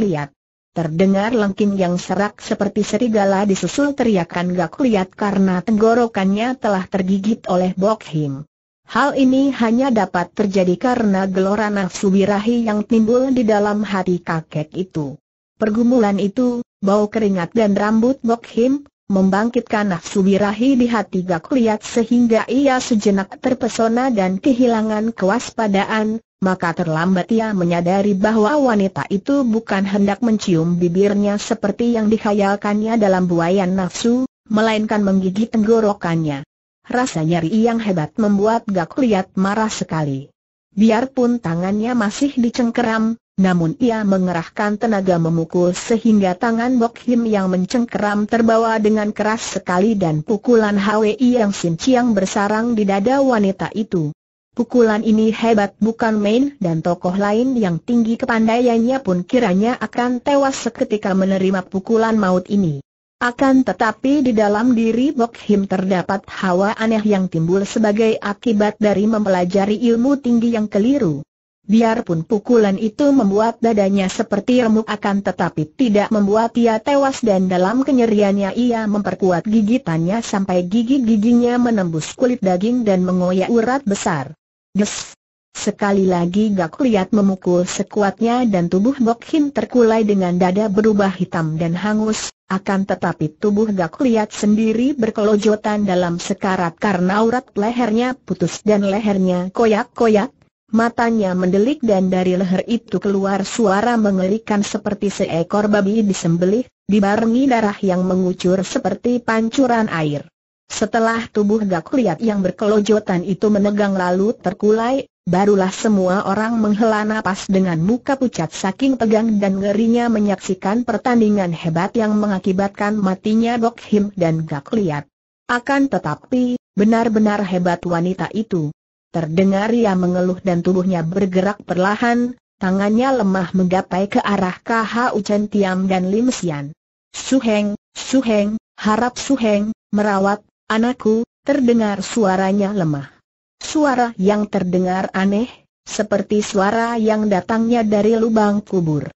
Terdengar lengking yang serak seperti serigala disusul teriakan gak lihat karena tenggorokannya telah tergigit oleh Bok Him. Hal ini hanya dapat terjadi karena gelora nafsu birahi yang timbul di dalam hati kakek itu. Pergumulan itu, bau keringat dan rambut Bok Him, membangkitkan nafsu birahi di hati Gak Liat sehingga ia sejenak terpesona dan kehilangan kewaspadaan, maka terlambat ia menyadari bahwa wanita itu bukan hendak mencium bibirnya seperti yang dikhayalkannya dalam buayan nafsu, melainkan menggigit tenggorokannya. Rasa nyeri yang hebat membuat Gak Liat marah sekali. Biarpun tangannya masih dicengkeram, namun ia mengerahkan tenaga memukul sehingga tangan Bok Him yang mencengkeram terbawa dengan keras sekali dan pukulan HWI yang sinciang bersarang di dada wanita itu. Pukulan ini hebat bukan main dan tokoh lain yang tinggi kepandaiannya pun kiranya akan tewas seketika menerima pukulan maut ini. Akan tetapi di dalam diri Bok Him terdapat hawa aneh yang timbul sebagai akibat dari mempelajari ilmu tinggi yang keliru. Biarpun pukulan itu membuat dadanya seperti remuk akan tetapi tidak membuat ia tewas dan dalam kenyeriannya ia memperkuat gigitannya sampai gigi-giginya menembus kulit daging dan mengoyak urat besar. Des! Sekali lagi Gak Liat memukul sekuatnya dan tubuh Bok Hin terkulai dengan dada berubah hitam dan hangus, akan tetapi tubuh Gak Liat sendiri berkelojotan dalam sekarat karena urat lehernya putus dan lehernya koyak-koyak, Matanya mendelik dan dari leher itu keluar suara mengerikan seperti seekor babi disembelih, dibarengi darah yang mengucur seperti pancuran air. Setelah tubuh Gak Liat yang berkelojotan itu menegang lalu terkulai, barulah semua orang menghela nafas dengan muka pucat saking tegang dan ngerinya menyaksikan pertandingan hebat yang mengakibatkan matinya Gok dan Gak Liat. Akan tetapi, benar-benar hebat wanita itu. Terdengar ia mengeluh dan tubuhnya bergerak perlahan, tangannya lemah menggapai ke arah KH Uchen Tiam dan Lim Sian. Suheng, Suheng, harap Suheng, merawat, anakku, terdengar suaranya lemah. Suara yang terdengar aneh, seperti suara yang datangnya dari lubang kubur.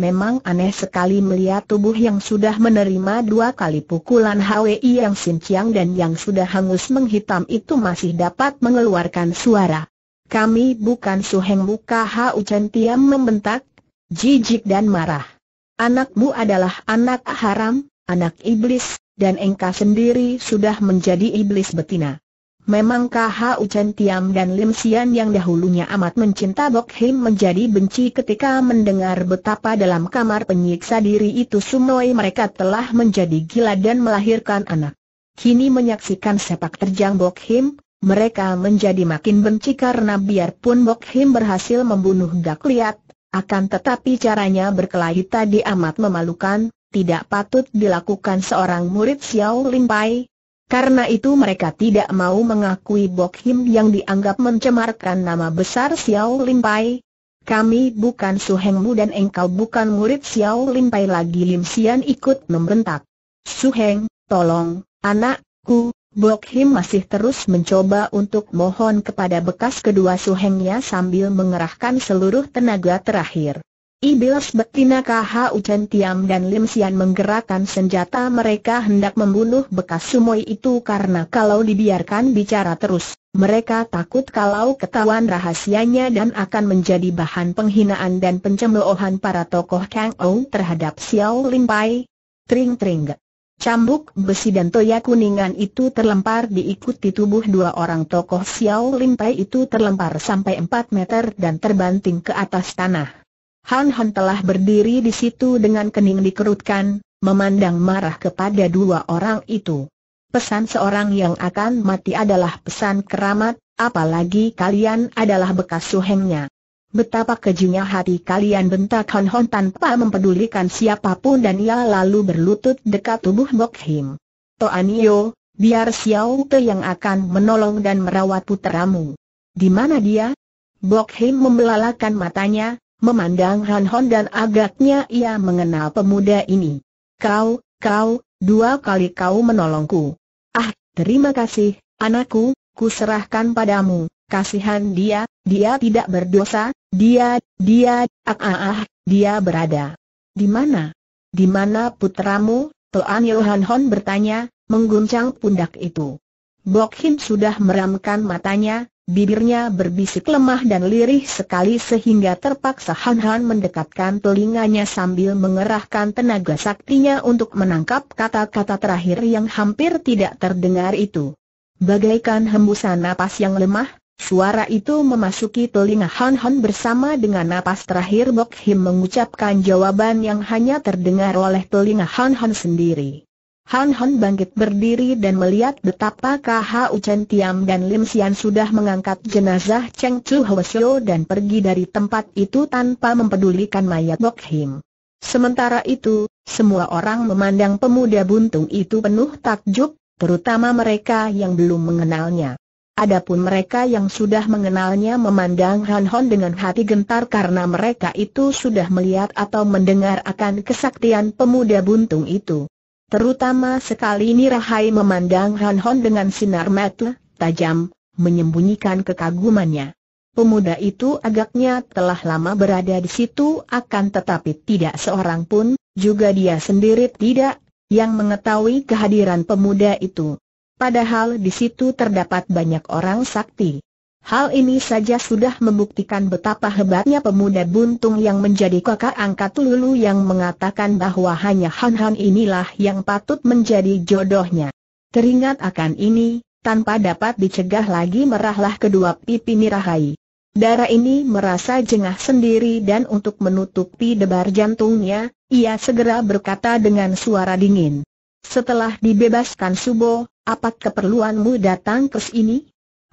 Memang aneh sekali melihat tubuh yang sudah menerima dua kali pukulan HWI yang sinciang dan yang sudah hangus menghitam itu masih dapat mengeluarkan suara. Kami bukan suheng muka Hau Chen membentak, jijik dan marah. Anakmu adalah anak haram, anak iblis, dan engkau sendiri sudah menjadi iblis betina. Memang KH Uchen Tiam dan Lim Sian yang dahulunya amat mencinta Bok Him menjadi benci ketika mendengar betapa dalam kamar penyiksa diri itu Sumoi mereka telah menjadi gila dan melahirkan anak. Kini menyaksikan sepak terjang Bok Him, mereka menjadi makin benci karena biarpun Bok Him berhasil membunuh Gak Liat, akan tetapi caranya berkelahi tadi amat memalukan, tidak patut dilakukan seorang murid Xiao Pai. Karena itu mereka tidak mau mengakui Bok Him yang dianggap mencemarkan nama besar Xiao Lim Pai. Kami bukan Su Mu dan engkau bukan murid Xiao Lim Pai lagi Lim Sian ikut membentak. Su Heng, tolong, anakku, Bok Him masih terus mencoba untuk mohon kepada bekas kedua Su Hengnya sambil mengerahkan seluruh tenaga terakhir. Iblis betina Kha Uchen Tiam dan Lim Sian menggerakkan senjata mereka hendak membunuh bekas sumoi itu karena kalau dibiarkan bicara terus, mereka takut kalau ketahuan rahasianya dan akan menjadi bahan penghinaan dan pencemoohan para tokoh Kang Ou terhadap Xiao lim Pai. Tring-tring. Cambuk besi dan toya kuningan itu terlempar diikuti tubuh dua orang tokoh Xiao lim Pai itu terlempar sampai 4 meter dan terbanting ke atas tanah. Han Han telah berdiri di situ dengan kening dikerutkan, memandang marah kepada dua orang itu. Pesan seorang yang akan mati adalah pesan keramat, apalagi kalian adalah bekas suhengnya. Betapa kejunya hati kalian bentak Han Hon tanpa mempedulikan siapapun dan ia lalu berlutut dekat tubuh Bok Him. Toanio, biar Xiao Te yang akan menolong dan merawat puteramu. Di mana dia? Bok Him membelalakan matanya, Memandang Han Hon dan agaknya ia mengenal pemuda ini. Kau, kau, dua kali kau menolongku. Ah, terima kasih, anakku, kuserahkan padamu. Kasihan dia, dia tidak berdosa, dia, dia, ah ah, ah dia berada. Di mana? Di mana putramu? Tuan Yohan Hon bertanya, mengguncang pundak itu. Bok Him sudah meramkan matanya, Bibirnya berbisik lemah dan lirih sekali sehingga terpaksa Han Han mendekatkan telinganya sambil mengerahkan tenaga saktinya untuk menangkap kata-kata terakhir yang hampir tidak terdengar itu. Bagaikan hembusan napas yang lemah, suara itu memasuki telinga Han Han bersama dengan napas terakhir Bok Him mengucapkan jawaban yang hanya terdengar oleh telinga Han Han sendiri. Han Han bangkit berdiri dan melihat betapa KHU Chen Tiam dan Lim Sian sudah mengangkat jenazah Cheng Chu Hwasyo dan pergi dari tempat itu tanpa mempedulikan mayat Bok Him. Sementara itu, semua orang memandang pemuda buntung itu penuh takjub, terutama mereka yang belum mengenalnya. Adapun mereka yang sudah mengenalnya memandang Han Hon dengan hati gentar karena mereka itu sudah melihat atau mendengar akan kesaktian pemuda buntung itu. Terutama sekali ini Nirahai memandang Han Hon dengan sinar mata tajam, menyembunyikan kekagumannya. Pemuda itu agaknya telah lama berada di situ akan tetapi tidak seorang pun, juga dia sendiri tidak, yang mengetahui kehadiran pemuda itu. Padahal di situ terdapat banyak orang sakti. Hal ini saja sudah membuktikan betapa hebatnya pemuda buntung yang menjadi kakak angkat Lulu yang mengatakan bahwa hanya Han Han inilah yang patut menjadi jodohnya. Teringat akan ini, tanpa dapat dicegah lagi merahlah kedua pipi Mirahai. Darah ini merasa jengah sendiri dan untuk menutupi debar jantungnya, ia segera berkata dengan suara dingin. Setelah dibebaskan Subo, apa keperluanmu datang ke sini?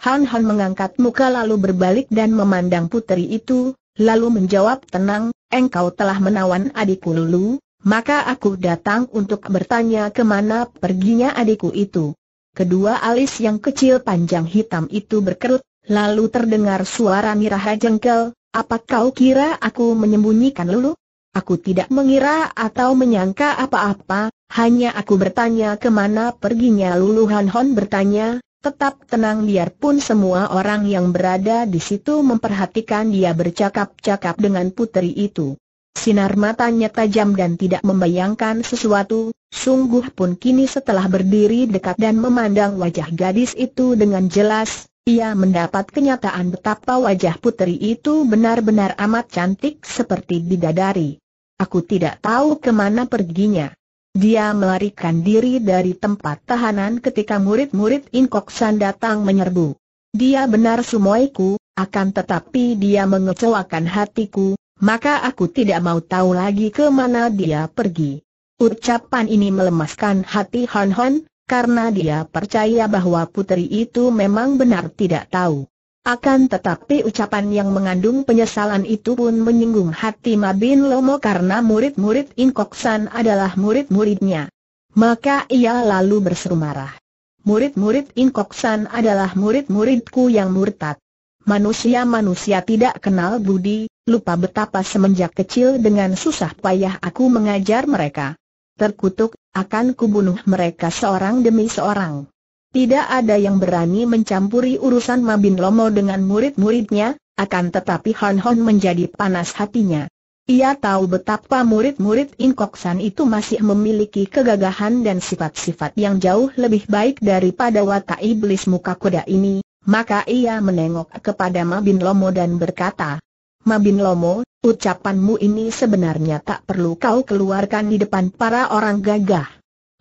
Han Han mengangkat muka lalu berbalik dan memandang putri itu, lalu menjawab tenang, engkau telah menawan adikku Lulu, maka aku datang untuk bertanya kemana perginya adikku itu. Kedua alis yang kecil panjang hitam itu berkerut, lalu terdengar suara Miraha jengkel, apa kau kira aku menyembunyikan Lulu? Aku tidak mengira atau menyangka apa-apa, hanya aku bertanya kemana perginya Lulu Han Han bertanya, Tetap tenang biarpun semua orang yang berada di situ memperhatikan dia bercakap-cakap dengan putri itu. Sinar matanya tajam dan tidak membayangkan sesuatu, sungguh pun kini setelah berdiri dekat dan memandang wajah gadis itu dengan jelas, ia mendapat kenyataan betapa wajah putri itu benar-benar amat cantik seperti bidadari. Aku tidak tahu kemana perginya. Dia melarikan diri dari tempat tahanan ketika murid-murid Inkoksan datang menyerbu. Dia benar sumoiku, akan tetapi dia mengecewakan hatiku, maka aku tidak mau tahu lagi ke mana dia pergi. Ucapan ini melemaskan hati Hon Hon, karena dia percaya bahwa putri itu memang benar tidak tahu. Akan tetapi ucapan yang mengandung penyesalan itu pun menyinggung hati Mabin Lomo karena murid-murid Inkoksan adalah murid-muridnya. Maka ia lalu berseru marah. Murid-murid Inkoksan adalah murid-muridku yang murtad. Manusia-manusia tidak kenal budi, lupa betapa semenjak kecil dengan susah payah aku mengajar mereka. Terkutuk, akan kubunuh mereka seorang demi seorang. Tidak ada yang berani mencampuri urusan Mabin Lomo dengan murid-muridnya, akan tetapi Hon Hon menjadi panas hatinya. Ia tahu betapa murid-murid Inkoksan itu masih memiliki kegagahan dan sifat-sifat yang jauh lebih baik daripada watak iblis muka kuda ini, maka ia menengok kepada Mabin Lomo dan berkata, Mabin Lomo, ucapanmu ini sebenarnya tak perlu kau keluarkan di depan para orang gagah.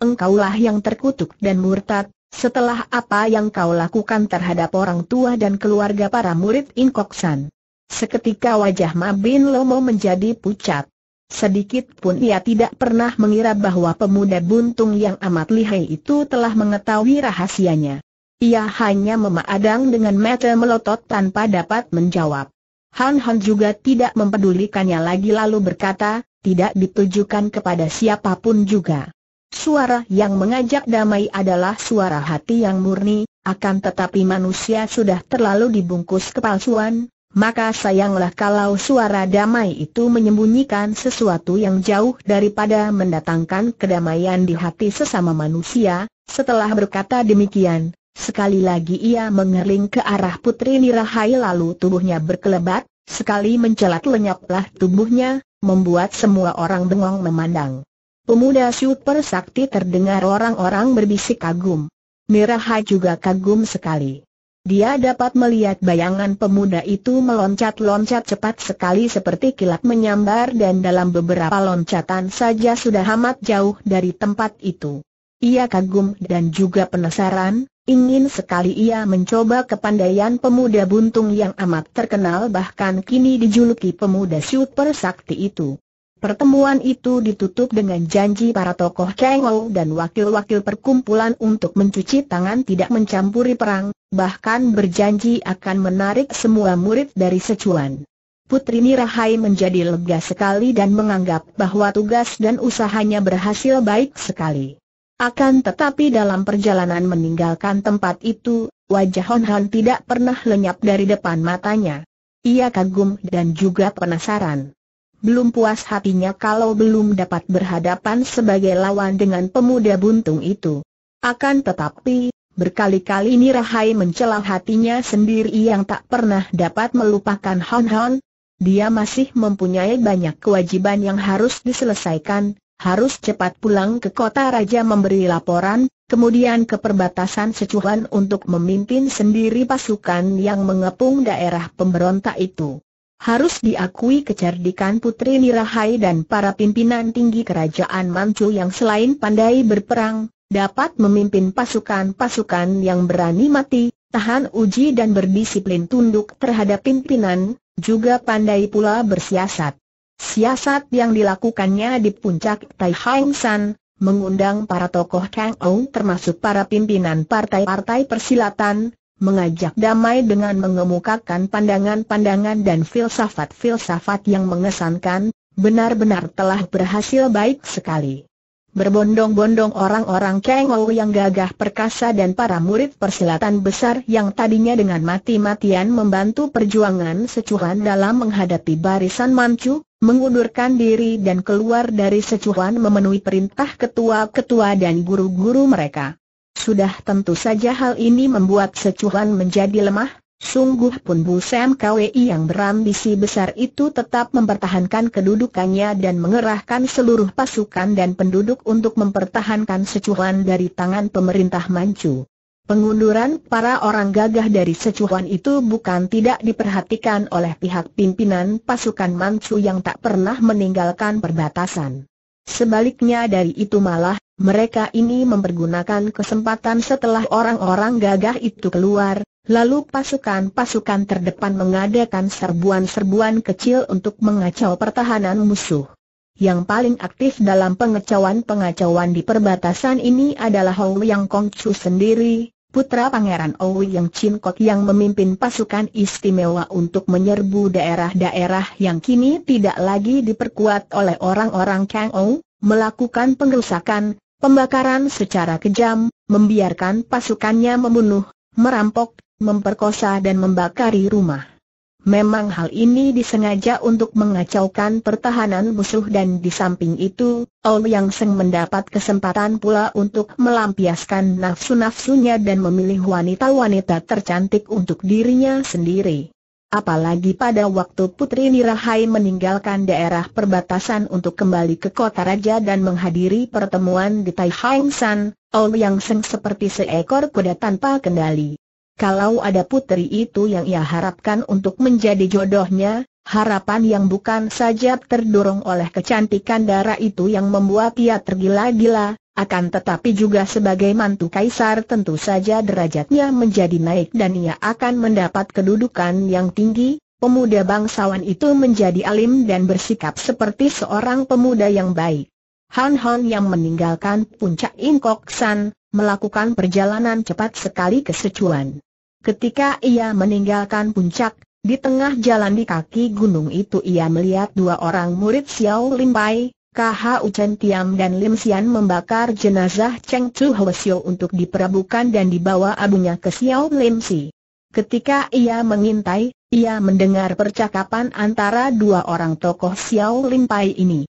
Engkaulah yang terkutuk dan murtad, setelah apa yang kau lakukan terhadap orang tua dan keluarga para murid Inkoksan. Seketika wajah Mabin Lomo menjadi pucat. Sedikit pun ia tidak pernah mengira bahwa pemuda buntung yang amat lihai itu telah mengetahui rahasianya. Ia hanya memaadang dengan mata melotot tanpa dapat menjawab. Han Han juga tidak mempedulikannya lagi lalu berkata, tidak ditujukan kepada siapapun juga. Suara yang mengajak damai adalah suara hati yang murni, akan tetapi manusia sudah terlalu dibungkus kepalsuan, maka sayanglah kalau suara damai itu menyembunyikan sesuatu yang jauh daripada mendatangkan kedamaian di hati sesama manusia. Setelah berkata demikian, sekali lagi ia mengerling ke arah Putri Nirahai lalu tubuhnya berkelebat, sekali mencelat lenyaplah tubuhnya, membuat semua orang bengong memandang. Pemuda super sakti terdengar orang-orang berbisik kagum. Miraha juga kagum sekali. Dia dapat melihat bayangan pemuda itu meloncat-loncat cepat sekali seperti kilat menyambar dan dalam beberapa loncatan saja sudah amat jauh dari tempat itu. Ia kagum dan juga penasaran, Ingin sekali ia mencoba kepandaian pemuda buntung yang amat terkenal bahkan kini dijuluki pemuda super sakti itu. Pertemuan itu ditutup dengan janji para tokoh Chengou dan wakil-wakil perkumpulan untuk mencuci tangan tidak mencampuri perang, bahkan berjanji akan menarik semua murid dari secuan. Putri Nirahai menjadi lega sekali dan menganggap bahwa tugas dan usahanya berhasil baik sekali. Akan tetapi dalam perjalanan meninggalkan tempat itu, wajah Hon Han tidak pernah lenyap dari depan matanya. Ia kagum dan juga penasaran. Belum puas hatinya kalau belum dapat berhadapan sebagai lawan dengan pemuda buntung itu. Akan tetapi, berkali-kali ini Nirahai mencela hatinya sendiri yang tak pernah dapat melupakan Hon Hon. Dia masih mempunyai banyak kewajiban yang harus diselesaikan, harus cepat pulang ke kota raja memberi laporan, kemudian ke perbatasan secuhan untuk memimpin sendiri pasukan yang mengepung daerah pemberontak itu. Harus diakui kecerdikan Putri Nirahai dan para pimpinan tinggi kerajaan Manchu yang selain pandai berperang, dapat memimpin pasukan-pasukan yang berani mati, tahan uji dan berdisiplin tunduk terhadap pimpinan, juga pandai pula bersiasat. Siasat yang dilakukannya di puncak Tai Hang San, mengundang para tokoh Kang Ong termasuk para pimpinan partai-partai persilatan, mengajak damai dengan mengemukakan pandangan-pandangan dan filsafat-filsafat yang mengesankan, benar-benar telah berhasil baik sekali. Berbondong-bondong orang-orang kengol yang gagah perkasa dan para murid persilatan besar yang tadinya dengan mati-matian membantu perjuangan secuhan dalam menghadapi barisan mancu, mengundurkan diri dan keluar dari secuhan memenuhi perintah ketua-ketua dan guru-guru mereka. Sudah tentu saja hal ini membuat secuhan menjadi lemah, sungguh pun Bu Sam KWI yang berambisi besar itu tetap mempertahankan kedudukannya dan mengerahkan seluruh pasukan dan penduduk untuk mempertahankan secuhan dari tangan pemerintah Manchu. Pengunduran para orang gagah dari secuhan itu bukan tidak diperhatikan oleh pihak pimpinan pasukan Manchu yang tak pernah meninggalkan perbatasan. Sebaliknya dari itu malah, mereka ini mempergunakan kesempatan setelah orang-orang gagah itu keluar, lalu pasukan-pasukan terdepan mengadakan serbuan-serbuan kecil untuk mengacau pertahanan musuh. Yang paling aktif dalam pengecauan-pengecauan di perbatasan ini adalah Hou Yang Kongcu sendiri, putra Pangeran yang Chin Kok yang memimpin pasukan istimewa untuk menyerbu daerah-daerah yang kini tidak lagi diperkuat oleh orang-orang Kang Ou, melakukan pengerusakan, pembakaran secara kejam, membiarkan pasukannya membunuh, merampok, memperkosa dan membakari rumah. Memang hal ini disengaja untuk mengacaukan pertahanan musuh dan di samping itu, Ol Yang Seng mendapat kesempatan pula untuk melampiaskan nafsu-nafsunya dan memilih wanita-wanita tercantik untuk dirinya sendiri. Apalagi pada waktu Putri Nirahai meninggalkan daerah perbatasan untuk kembali ke kota raja dan menghadiri pertemuan di Tai Hang San, Ol Yang Seng seperti seekor kuda tanpa kendali. Kalau ada putri itu yang ia harapkan untuk menjadi jodohnya, harapan yang bukan saja terdorong oleh kecantikan darah itu yang membuat ia tergila-gila, akan tetapi juga sebagai mantu kaisar tentu saja derajatnya menjadi naik dan ia akan mendapat kedudukan yang tinggi, pemuda bangsawan itu menjadi alim dan bersikap seperti seorang pemuda yang baik. Han Han yang meninggalkan puncak Inkok San, melakukan perjalanan cepat sekali ke Sichuan. Ketika ia meninggalkan puncak, di tengah jalan di kaki gunung itu ia melihat dua orang murid Xiao Lim Pai, KHU Tiam dan Lim Xian membakar jenazah Cheng Chu Hwasyo untuk diperabukan dan dibawa abunya ke Xiao Lim Si. Ketika ia mengintai, ia mendengar percakapan antara dua orang tokoh Xiao Lim ini.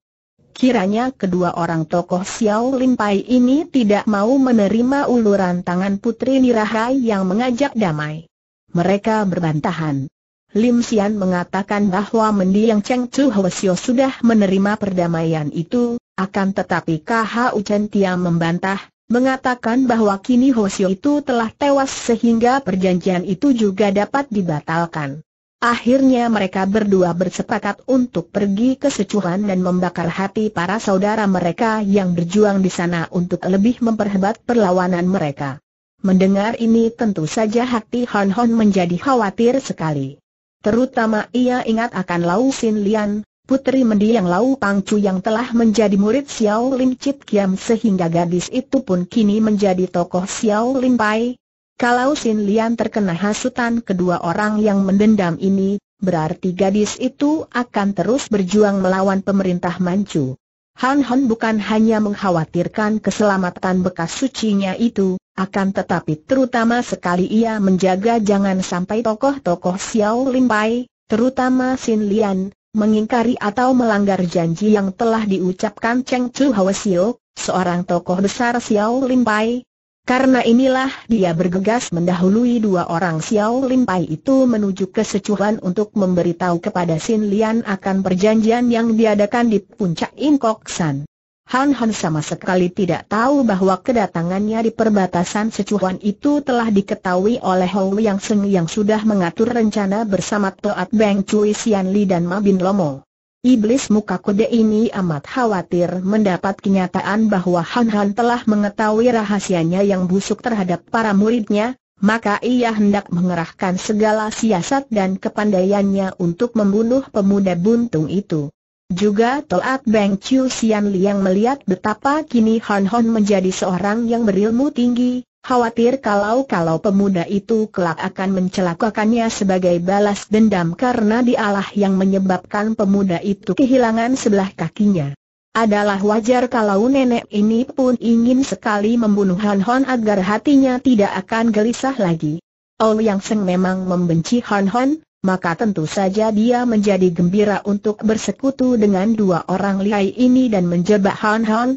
Kiranya kedua orang tokoh Xiao Limpai Pai ini tidak mau menerima uluran tangan Putri Nirahai yang mengajak damai. Mereka berbantahan. Lim Xian mengatakan bahwa mendiang Cheng Chu Hwasyo sudah menerima perdamaian itu, akan tetapi KHU Chen Tia membantah, mengatakan bahwa kini Hwasyo itu telah tewas sehingga perjanjian itu juga dapat dibatalkan. Akhirnya mereka berdua bersepakat untuk pergi ke Secuhan dan membakar hati para saudara mereka yang berjuang di sana untuk lebih memperhebat perlawanan mereka. Mendengar ini tentu saja hati Han Hon menjadi khawatir sekali. Terutama ia ingat akan Lau Sin Lian, putri mendiang Lau Pang Chu yang telah menjadi murid Xiao Lim Chit Kiam sehingga gadis itu pun kini menjadi tokoh Xiao Lim Pai, kalau Sin Lian terkena hasutan kedua orang yang mendendam ini, berarti gadis itu akan terus berjuang melawan pemerintah Manchu. Han Han bukan hanya mengkhawatirkan keselamatan bekas sucinya itu, akan tetapi terutama sekali ia menjaga jangan sampai tokoh-tokoh Xiao Limpai, terutama Sin Lian, mengingkari atau melanggar janji yang telah diucapkan Cheng Chu Hwasio, seorang tokoh besar Xiao Limpai, karena inilah dia bergegas mendahului dua orang Xiao Lim Pai itu menuju ke Secuhan untuk memberitahu kepada Sin Lian akan perjanjian yang diadakan di puncak Inkok San. Han Han sama sekali tidak tahu bahwa kedatangannya di perbatasan Secuhan itu telah diketahui oleh Hou Yang Seng yang sudah mengatur rencana bersama Toat Beng Cui Sian Li dan Mabin Lomo. Iblis muka kode ini amat khawatir mendapat kenyataan bahwa Han Han telah mengetahui rahasianya yang busuk terhadap para muridnya, maka ia hendak mengerahkan segala siasat dan kepandaiannya untuk membunuh pemuda buntung itu. Juga Toat Beng Chiu Sian Liang melihat betapa kini Han Han menjadi seorang yang berilmu tinggi, Khawatir kalau-kalau pemuda itu kelak akan mencelakakannya sebagai balas dendam karena dialah yang menyebabkan pemuda itu kehilangan sebelah kakinya. Adalah wajar kalau nenek ini pun ingin sekali membunuh Han Hon agar hatinya tidak akan gelisah lagi. Yang Seng memang membenci Han Hon, maka tentu saja dia menjadi gembira untuk bersekutu dengan dua orang lihai ini dan menjebak Han Han,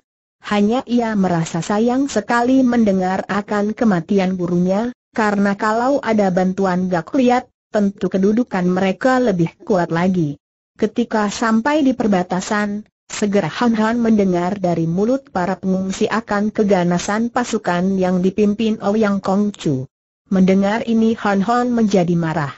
hanya ia merasa sayang sekali mendengar akan kematian gurunya, karena kalau ada bantuan Gak Liat, tentu kedudukan mereka lebih kuat lagi. Ketika sampai di perbatasan, segera Han Han mendengar dari mulut para pengungsi akan keganasan pasukan yang dipimpin Ouyang Kong Chu. Mendengar ini Han Han menjadi marah.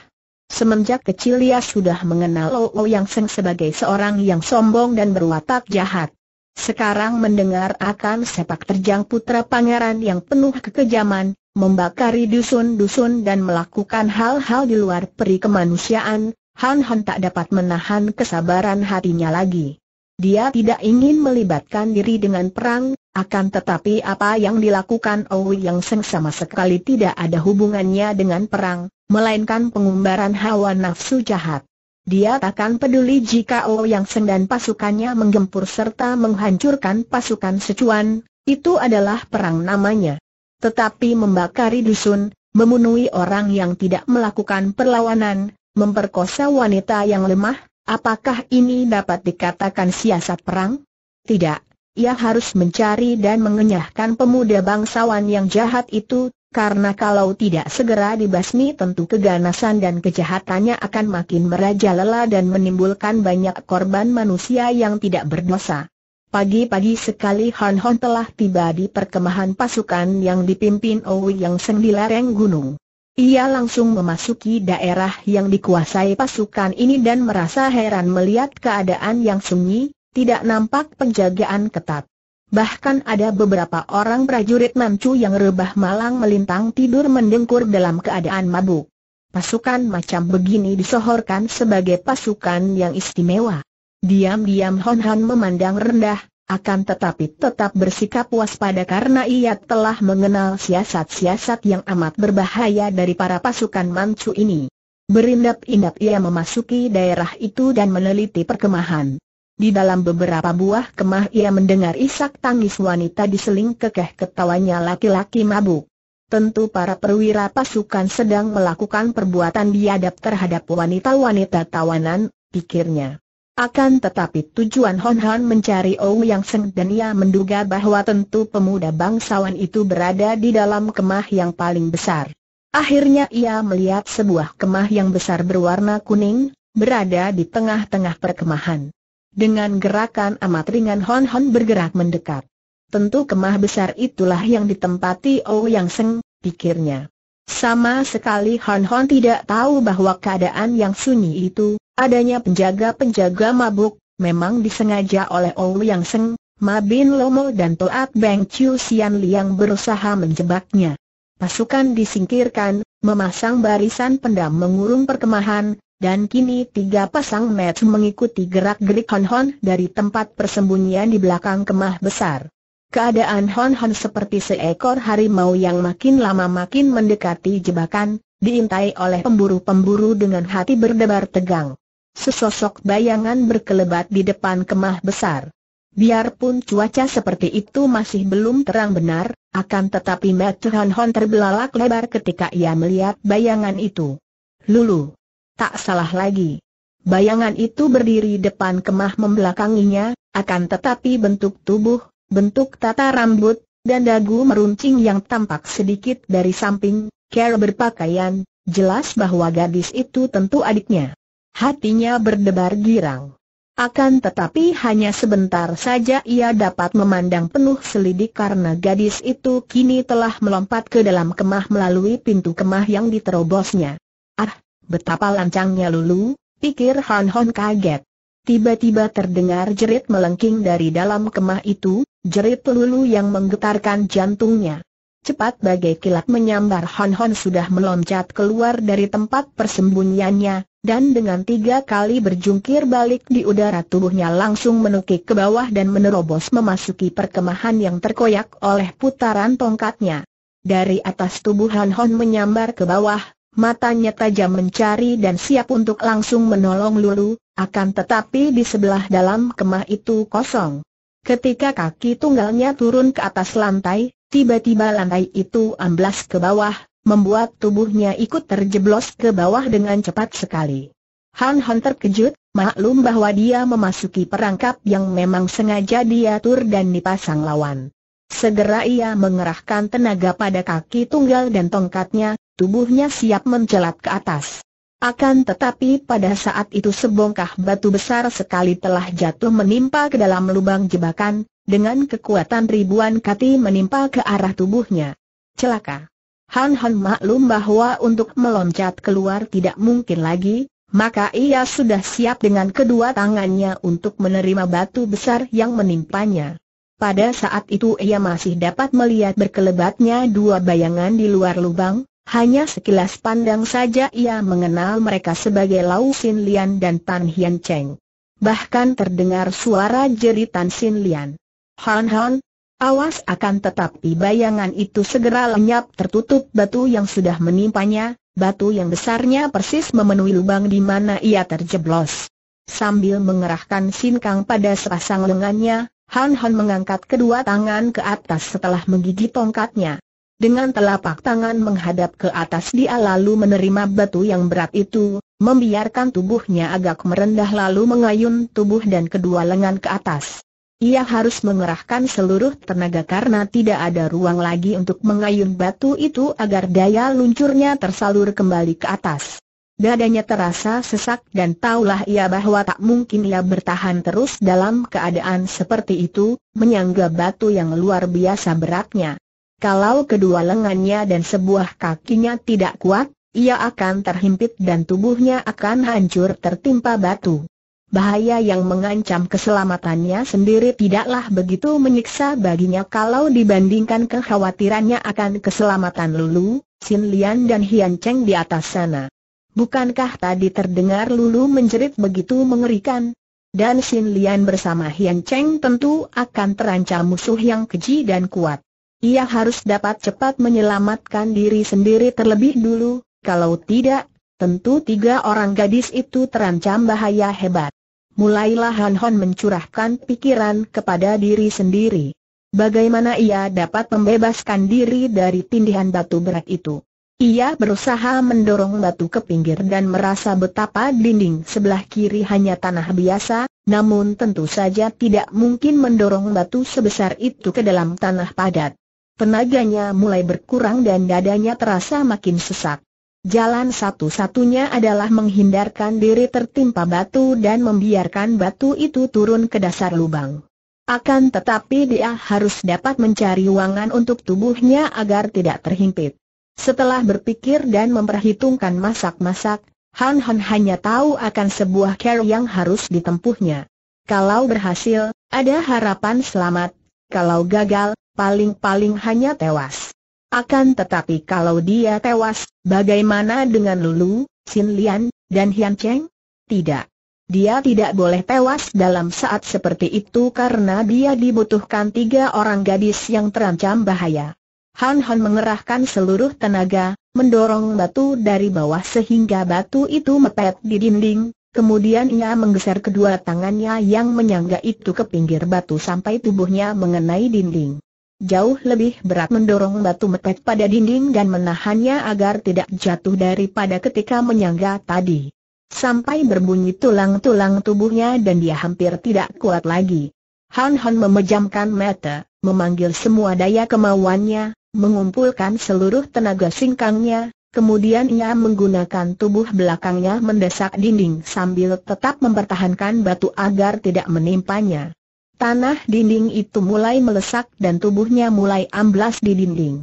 Semenjak kecil ia sudah mengenal Ou Yang Seng sebagai seorang yang sombong dan berwatak jahat. Sekarang mendengar akan sepak terjang putra pangeran yang penuh kekejaman, membakari dusun-dusun dan melakukan hal-hal di luar peri kemanusiaan, Han Han tak dapat menahan kesabaran hatinya lagi. Dia tidak ingin melibatkan diri dengan perang, akan tetapi apa yang dilakukan Owi Yang Seng sama sekali tidak ada hubungannya dengan perang, melainkan pengumbaran hawa nafsu jahat. Dia takkan peduli jika Yang Seng dan pasukannya menggempur serta menghancurkan pasukan secuan, itu adalah perang namanya. Tetapi membakari dusun, memenuhi orang yang tidak melakukan perlawanan, memperkosa wanita yang lemah, apakah ini dapat dikatakan siasat perang? Tidak, ia harus mencari dan mengenyahkan pemuda bangsawan yang jahat itu, karena kalau tidak segera dibasmi tentu keganasan dan kejahatannya akan makin merajalela dan menimbulkan banyak korban manusia yang tidak berdosa. Pagi-pagi sekali Han Hon telah tiba di perkemahan pasukan yang dipimpin Owi Yang Seng lereng gunung. Ia langsung memasuki daerah yang dikuasai pasukan ini dan merasa heran melihat keadaan yang sunyi, tidak nampak penjagaan ketat. Bahkan ada beberapa orang prajurit Manchu yang rebah malang melintang tidur mendengkur dalam keadaan mabuk. Pasukan macam begini disohorkan sebagai pasukan yang istimewa. Diam-diam Hon Han memandang rendah, akan tetapi tetap bersikap waspada karena ia telah mengenal siasat-siasat yang amat berbahaya dari para pasukan Manchu ini. Berindap-indap ia memasuki daerah itu dan meneliti perkemahan. Di dalam beberapa buah kemah ia mendengar isak tangis wanita diseling kekeh ketawanya laki-laki mabuk. Tentu para perwira pasukan sedang melakukan perbuatan biadab terhadap wanita-wanita tawanan, pikirnya. Akan tetapi tujuan Hon Han mencari Ou Yang Seng dan ia menduga bahwa tentu pemuda bangsawan itu berada di dalam kemah yang paling besar. Akhirnya ia melihat sebuah kemah yang besar berwarna kuning, berada di tengah-tengah perkemahan. Dengan gerakan amat ringan Hon Hon bergerak mendekat. Tentu kemah besar itulah yang ditempati Oh Yang Seng, pikirnya. Sama sekali Hon Hon tidak tahu bahwa keadaan yang sunyi itu, adanya penjaga-penjaga mabuk, memang disengaja oleh Oh Yang Seng, Mabin Lomo dan Toat Beng Chiu Sian Liang berusaha menjebaknya. Pasukan disingkirkan, memasang barisan pendam mengurung perkemahan, dan kini tiga pasang match mengikuti gerak-gerik Hon Hon dari tempat persembunyian di belakang kemah besar. Keadaan Hon Hon seperti seekor harimau yang makin lama makin mendekati jebakan, diintai oleh pemburu-pemburu dengan hati berdebar tegang. Sesosok bayangan berkelebat di depan kemah besar. Biarpun cuaca seperti itu masih belum terang benar, akan tetapi Matt Hon Hon terbelalak lebar ketika ia melihat bayangan itu. Lulu tak salah lagi. Bayangan itu berdiri depan kemah membelakanginya, akan tetapi bentuk tubuh, bentuk tata rambut, dan dagu meruncing yang tampak sedikit dari samping, cara berpakaian, jelas bahwa gadis itu tentu adiknya. Hatinya berdebar girang. Akan tetapi hanya sebentar saja ia dapat memandang penuh selidik karena gadis itu kini telah melompat ke dalam kemah melalui pintu kemah yang diterobosnya. Ah, Betapa lancangnya Lulu, pikir Han Hon kaget. Tiba-tiba terdengar jerit melengking dari dalam kemah itu, jerit Lulu yang menggetarkan jantungnya. Cepat bagai kilat menyambar Han Hon sudah meloncat keluar dari tempat persembunyiannya, dan dengan tiga kali berjungkir balik di udara tubuhnya langsung menukik ke bawah dan menerobos memasuki perkemahan yang terkoyak oleh putaran tongkatnya. Dari atas tubuh Han Hon menyambar ke bawah, matanya tajam mencari dan siap untuk langsung menolong Lulu, akan tetapi di sebelah dalam kemah itu kosong. Ketika kaki tunggalnya turun ke atas lantai, tiba-tiba lantai itu amblas ke bawah, membuat tubuhnya ikut terjeblos ke bawah dengan cepat sekali. Han Han terkejut, maklum bahwa dia memasuki perangkap yang memang sengaja diatur dan dipasang lawan. Segera ia mengerahkan tenaga pada kaki tunggal dan tongkatnya, tubuhnya siap mencelat ke atas. Akan tetapi pada saat itu sebongkah batu besar sekali telah jatuh menimpa ke dalam lubang jebakan, dengan kekuatan ribuan kati menimpa ke arah tubuhnya. Celaka! Han Han maklum bahwa untuk meloncat keluar tidak mungkin lagi, maka ia sudah siap dengan kedua tangannya untuk menerima batu besar yang menimpanya. Pada saat itu ia masih dapat melihat berkelebatnya dua bayangan di luar lubang, hanya sekilas pandang saja ia mengenal mereka sebagai Lau Sin Lian dan Tan Hian Cheng. Bahkan terdengar suara jeritan Sin Lian. Han Han, awas akan tetapi bayangan itu segera lenyap tertutup batu yang sudah menimpanya, batu yang besarnya persis memenuhi lubang di mana ia terjeblos. Sambil mengerahkan sinkang pada sepasang lengannya, Han Han mengangkat kedua tangan ke atas setelah menggigit tongkatnya. Dengan telapak tangan menghadap ke atas dia lalu menerima batu yang berat itu, membiarkan tubuhnya agak merendah lalu mengayun tubuh dan kedua lengan ke atas. Ia harus mengerahkan seluruh tenaga karena tidak ada ruang lagi untuk mengayun batu itu agar daya luncurnya tersalur kembali ke atas. Dadanya terasa sesak dan taulah ia bahwa tak mungkin ia bertahan terus dalam keadaan seperti itu, menyangga batu yang luar biasa beratnya. Kalau kedua lengannya dan sebuah kakinya tidak kuat, ia akan terhimpit dan tubuhnya akan hancur tertimpa batu. Bahaya yang mengancam keselamatannya sendiri tidaklah begitu menyiksa baginya kalau dibandingkan kekhawatirannya akan keselamatan Lulu, Sin Lian dan Hian Cheng di atas sana. Bukankah tadi terdengar Lulu menjerit begitu mengerikan? Dan Sin Lian bersama Hian Cheng tentu akan terancam musuh yang keji dan kuat. Ia harus dapat cepat menyelamatkan diri sendiri terlebih dulu, kalau tidak, tentu tiga orang gadis itu terancam bahaya hebat. Mulailah Han Hon mencurahkan pikiran kepada diri sendiri. Bagaimana ia dapat membebaskan diri dari tindihan batu berat itu? Ia berusaha mendorong batu ke pinggir dan merasa betapa dinding sebelah kiri hanya tanah biasa, namun tentu saja tidak mungkin mendorong batu sebesar itu ke dalam tanah padat. Tenaganya mulai berkurang dan dadanya terasa makin sesak. Jalan satu-satunya adalah menghindarkan diri tertimpa batu dan membiarkan batu itu turun ke dasar lubang. Akan tetapi dia harus dapat mencari ruangan untuk tubuhnya agar tidak terhimpit. Setelah berpikir dan memperhitungkan masak-masak, Han Han hanya tahu akan sebuah care yang harus ditempuhnya. Kalau berhasil, ada harapan selamat, kalau gagal, paling-paling hanya tewas. Akan tetapi kalau dia tewas, bagaimana dengan Lulu, Xinlian, Lian, dan Hian Cheng? Tidak. Dia tidak boleh tewas dalam saat seperti itu karena dia dibutuhkan tiga orang gadis yang terancam bahaya. Han Han mengerahkan seluruh tenaga, mendorong batu dari bawah sehingga batu itu mepet di dinding, kemudian ia menggeser kedua tangannya yang menyangga itu ke pinggir batu sampai tubuhnya mengenai dinding. Jauh lebih berat mendorong batu mepet pada dinding dan menahannya agar tidak jatuh daripada ketika menyangga tadi. Sampai berbunyi tulang-tulang tubuhnya dan dia hampir tidak kuat lagi. Han Han memejamkan mata, memanggil semua daya kemauannya, mengumpulkan seluruh tenaga singkangnya, kemudian ia menggunakan tubuh belakangnya mendesak dinding sambil tetap mempertahankan batu agar tidak menimpanya. Tanah dinding itu mulai melesak dan tubuhnya mulai amblas di dinding.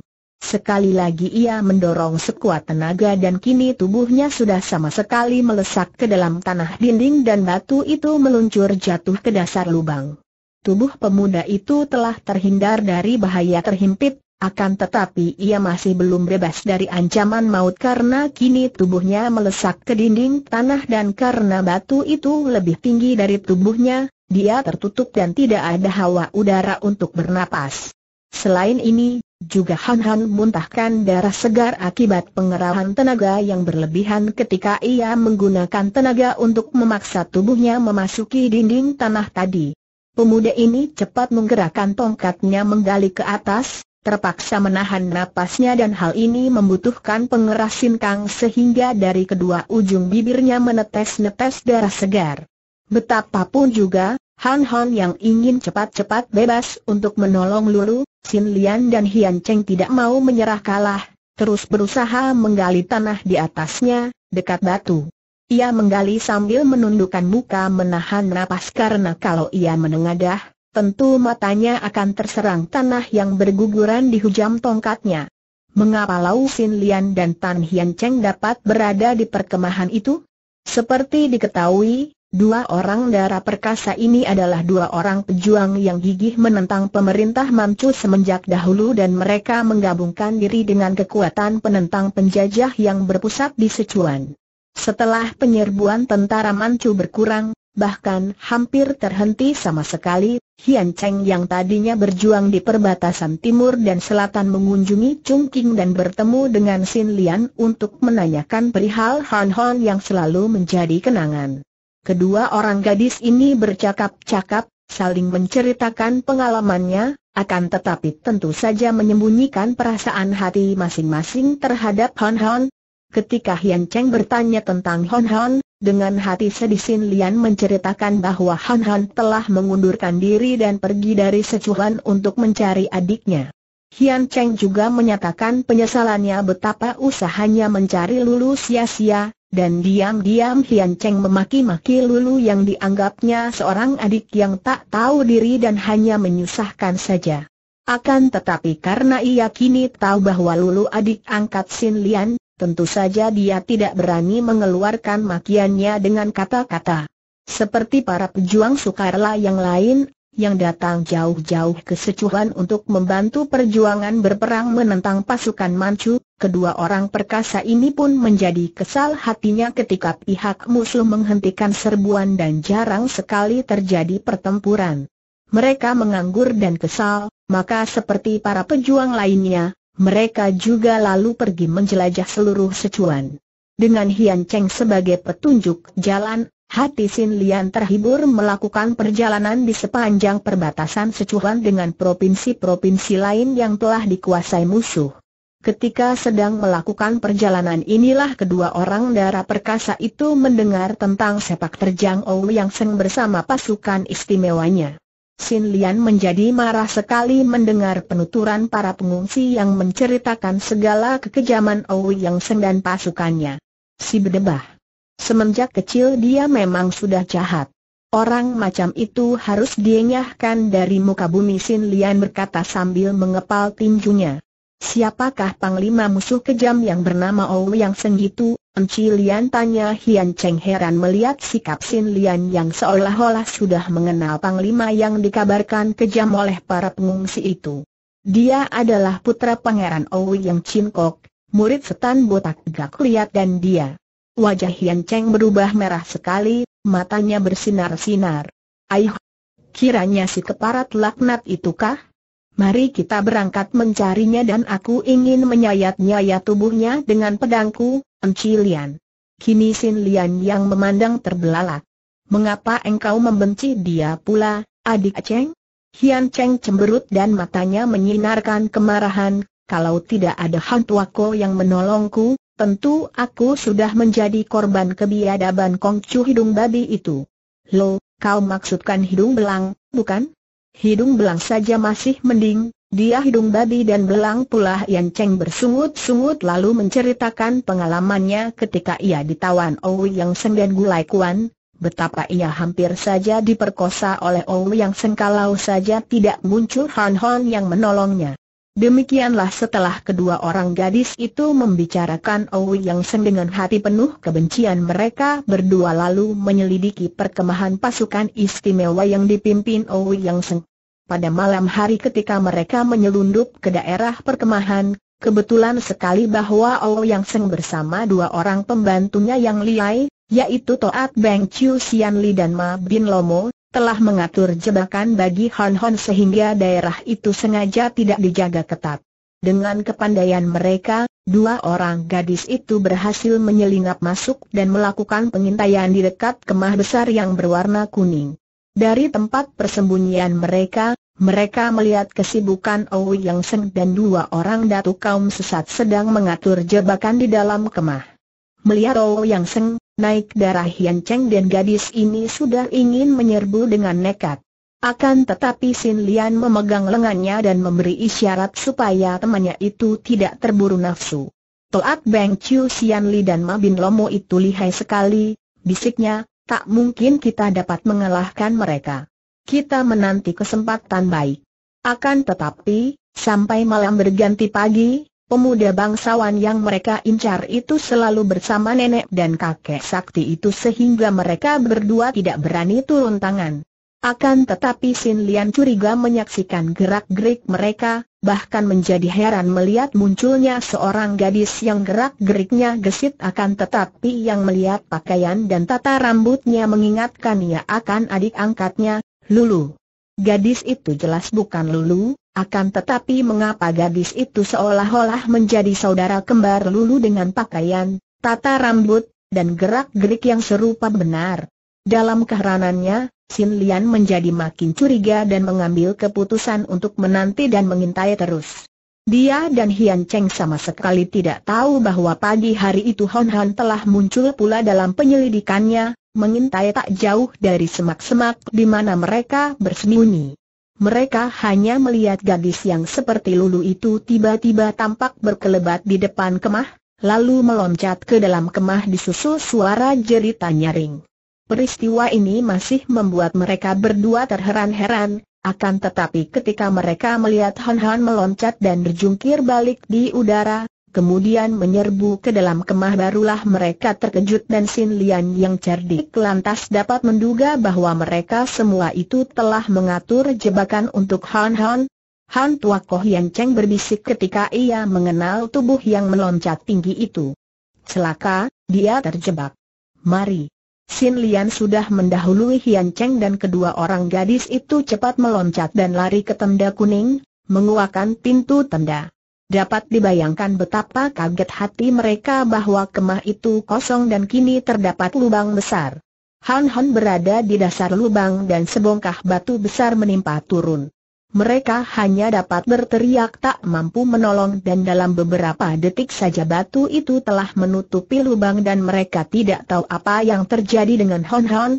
Sekali lagi ia mendorong sekuat tenaga dan kini tubuhnya sudah sama sekali melesak ke dalam tanah dinding dan batu itu meluncur jatuh ke dasar lubang. Tubuh pemuda itu telah terhindar dari bahaya terhimpit akan tetapi ia masih belum bebas dari ancaman maut karena kini tubuhnya melesak ke dinding tanah dan karena batu itu lebih tinggi dari tubuhnya, dia tertutup dan tidak ada hawa udara untuk bernapas. Selain ini, juga Han Han muntahkan darah segar akibat pengerahan tenaga yang berlebihan ketika ia menggunakan tenaga untuk memaksa tubuhnya memasuki dinding tanah tadi. Pemuda ini cepat menggerakkan tongkatnya menggali ke atas, terpaksa menahan napasnya dan hal ini membutuhkan pengeras sinkang sehingga dari kedua ujung bibirnya menetes-netes darah segar. Betapapun juga, Han Han yang ingin cepat-cepat bebas untuk menolong Lulu, Sin Lian dan Hian Cheng tidak mau menyerah kalah, terus berusaha menggali tanah di atasnya, dekat batu. Ia menggali sambil menundukkan muka menahan napas karena kalau ia menengadah, tentu matanya akan terserang tanah yang berguguran dihujam tongkatnya. Mengapa Lau Sin Lian dan Tan Hian Cheng dapat berada di perkemahan itu? Seperti diketahui, dua orang darah perkasa ini adalah dua orang pejuang yang gigih menentang pemerintah Manchu semenjak dahulu dan mereka menggabungkan diri dengan kekuatan penentang penjajah yang berpusat di Sichuan. Setelah penyerbuan tentara Manchu berkurang, bahkan hampir terhenti sama sekali. Hian Cheng yang tadinya berjuang di perbatasan timur dan selatan mengunjungi Chung King dan bertemu dengan Sin Lian untuk menanyakan perihal Han Hon yang selalu menjadi kenangan. Kedua orang gadis ini bercakap-cakap, saling menceritakan pengalamannya, akan tetapi tentu saja menyembunyikan perasaan hati masing-masing terhadap Han Hon. Ketika Hian Cheng bertanya tentang Han Hon, dengan hati sedih Sin Lian menceritakan bahwa Han Han telah mengundurkan diri dan pergi dari Secuhan untuk mencari adiknya. Hian Cheng juga menyatakan penyesalannya betapa usahanya mencari Lulu sia-sia, dan diam-diam Hian Cheng memaki-maki Lulu yang dianggapnya seorang adik yang tak tahu diri dan hanya menyusahkan saja. Akan tetapi karena ia kini tahu bahwa Lulu adik angkat Sin Lian, tentu saja dia tidak berani mengeluarkan makiannya dengan kata-kata. Seperti para pejuang sukarela yang lain, yang datang jauh-jauh ke Secuhan untuk membantu perjuangan berperang menentang pasukan Manchu, kedua orang perkasa ini pun menjadi kesal hatinya ketika pihak musuh menghentikan serbuan dan jarang sekali terjadi pertempuran. Mereka menganggur dan kesal, maka seperti para pejuang lainnya, mereka juga lalu pergi menjelajah seluruh secuan. Dengan Hian Cheng sebagai petunjuk jalan, hati Sin Lian terhibur melakukan perjalanan di sepanjang perbatasan secuan dengan provinsi-provinsi lain yang telah dikuasai musuh. Ketika sedang melakukan perjalanan inilah kedua orang darah perkasa itu mendengar tentang sepak terjang Ou Yang Seng bersama pasukan istimewanya. Sin Lian menjadi marah sekali mendengar penuturan para pengungsi yang menceritakan segala kekejaman Owi Yang Seng dan pasukannya. Si bedebah. Semenjak kecil dia memang sudah jahat. Orang macam itu harus dienyahkan dari muka bumi Sin Lian berkata sambil mengepal tinjunya. Siapakah panglima musuh kejam yang bernama Owi Yang Seng itu? Enci Lian tanya Hian Cheng heran melihat sikap Sin Lian yang seolah-olah sudah mengenal Panglima yang dikabarkan kejam oleh para pengungsi itu. Dia adalah putra Pangeran Owi yang Kok, murid setan botak gak lihat dan dia. Wajah Hian Cheng berubah merah sekali, matanya bersinar-sinar. Aih, kiranya si keparat laknat itukah? Mari kita berangkat mencarinya dan aku ingin menyayat-nyayat tubuhnya dengan pedangku, Enci Lian. Kini Sin Lian yang memandang terbelalak. Mengapa engkau membenci dia pula, adik Cheng? Hian Cheng cemberut dan matanya menyinarkan kemarahan, kalau tidak ada hantu aku yang menolongku, tentu aku sudah menjadi korban kebiadaban Kongcu hidung babi itu. Lo, kau maksudkan hidung belang, bukan? Hidung belang saja masih mending, dia hidung babi dan belang pula Yan Cheng bersungut-sungut lalu menceritakan pengalamannya ketika ia ditawan Owi Yang Seng dan Gulai Kuan, betapa ia hampir saja diperkosa oleh Owi Yang Seng kalau saja tidak muncul Han Hon yang menolongnya. Demikianlah setelah kedua orang gadis itu membicarakan Owi Yang Sen dengan hati penuh kebencian mereka berdua lalu menyelidiki perkemahan pasukan istimewa yang dipimpin Owi Yang Sen. Pada malam hari ketika mereka menyelundup ke daerah perkemahan, kebetulan sekali bahwa Owi Yang Sen bersama dua orang pembantunya yang liai, yaitu Toat Beng Chiu Sian Li dan Ma Bin Lomo telah mengatur jebakan bagi Hon Hon sehingga daerah itu sengaja tidak dijaga ketat. Dengan kepandaian mereka, dua orang gadis itu berhasil menyelinap masuk dan melakukan pengintaian di dekat kemah besar yang berwarna kuning. Dari tempat persembunyian mereka, mereka melihat kesibukan Owi Yang Seng dan dua orang datu kaum sesat sedang mengatur jebakan di dalam kemah. Melihat Owi Yang Seng, naik darah Yan Cheng dan gadis ini sudah ingin menyerbu dengan nekat. Akan tetapi Sin Lian memegang lengannya dan memberi isyarat supaya temannya itu tidak terburu nafsu. Toat Beng Chiu Sian Li dan Ma Bin Lomo itu lihai sekali, bisiknya, tak mungkin kita dapat mengalahkan mereka. Kita menanti kesempatan baik. Akan tetapi, sampai malam berganti pagi, Pemuda bangsawan yang mereka incar itu selalu bersama nenek dan kakek sakti itu sehingga mereka berdua tidak berani turun tangan. Akan tetapi Sin Lian curiga menyaksikan gerak-gerik mereka, bahkan menjadi heran melihat munculnya seorang gadis yang gerak-geriknya gesit akan tetapi yang melihat pakaian dan tata rambutnya mengingatkan ia akan adik angkatnya, Lulu. Gadis itu jelas bukan Lulu, akan tetapi mengapa gadis itu seolah-olah menjadi saudara kembar Lulu dengan pakaian, tata rambut, dan gerak-gerik yang serupa benar. Dalam keheranannya, Sin Lian menjadi makin curiga dan mengambil keputusan untuk menanti dan mengintai terus. Dia dan Hian Cheng sama sekali tidak tahu bahwa pagi hari itu Hon Han telah muncul pula dalam penyelidikannya, mengintai tak jauh dari semak-semak di mana mereka bersembunyi. Mereka hanya melihat gadis yang seperti lulu itu tiba-tiba tampak berkelebat di depan kemah, lalu meloncat ke dalam kemah disusul suara jeritan nyaring. Peristiwa ini masih membuat mereka berdua terheran-heran, akan tetapi ketika mereka melihat Han Han meloncat dan berjungkir balik di udara, kemudian menyerbu ke dalam kemah barulah mereka terkejut dan Sin Lian yang cerdik lantas dapat menduga bahwa mereka semua itu telah mengatur jebakan untuk Han Han. Han Tua Koh Yan Cheng berbisik ketika ia mengenal tubuh yang meloncat tinggi itu. Celaka, dia terjebak. Mari. Sin Lian sudah mendahului Hian Cheng dan kedua orang gadis itu cepat meloncat dan lari ke tenda kuning, menguakan pintu tenda. Dapat dibayangkan betapa kaget hati mereka bahwa kemah itu kosong dan kini terdapat lubang besar. Han Han berada di dasar lubang dan sebongkah batu besar menimpa turun. Mereka hanya dapat berteriak tak mampu menolong dan dalam beberapa detik saja batu itu telah menutupi lubang dan mereka tidak tahu apa yang terjadi dengan Hon Hon,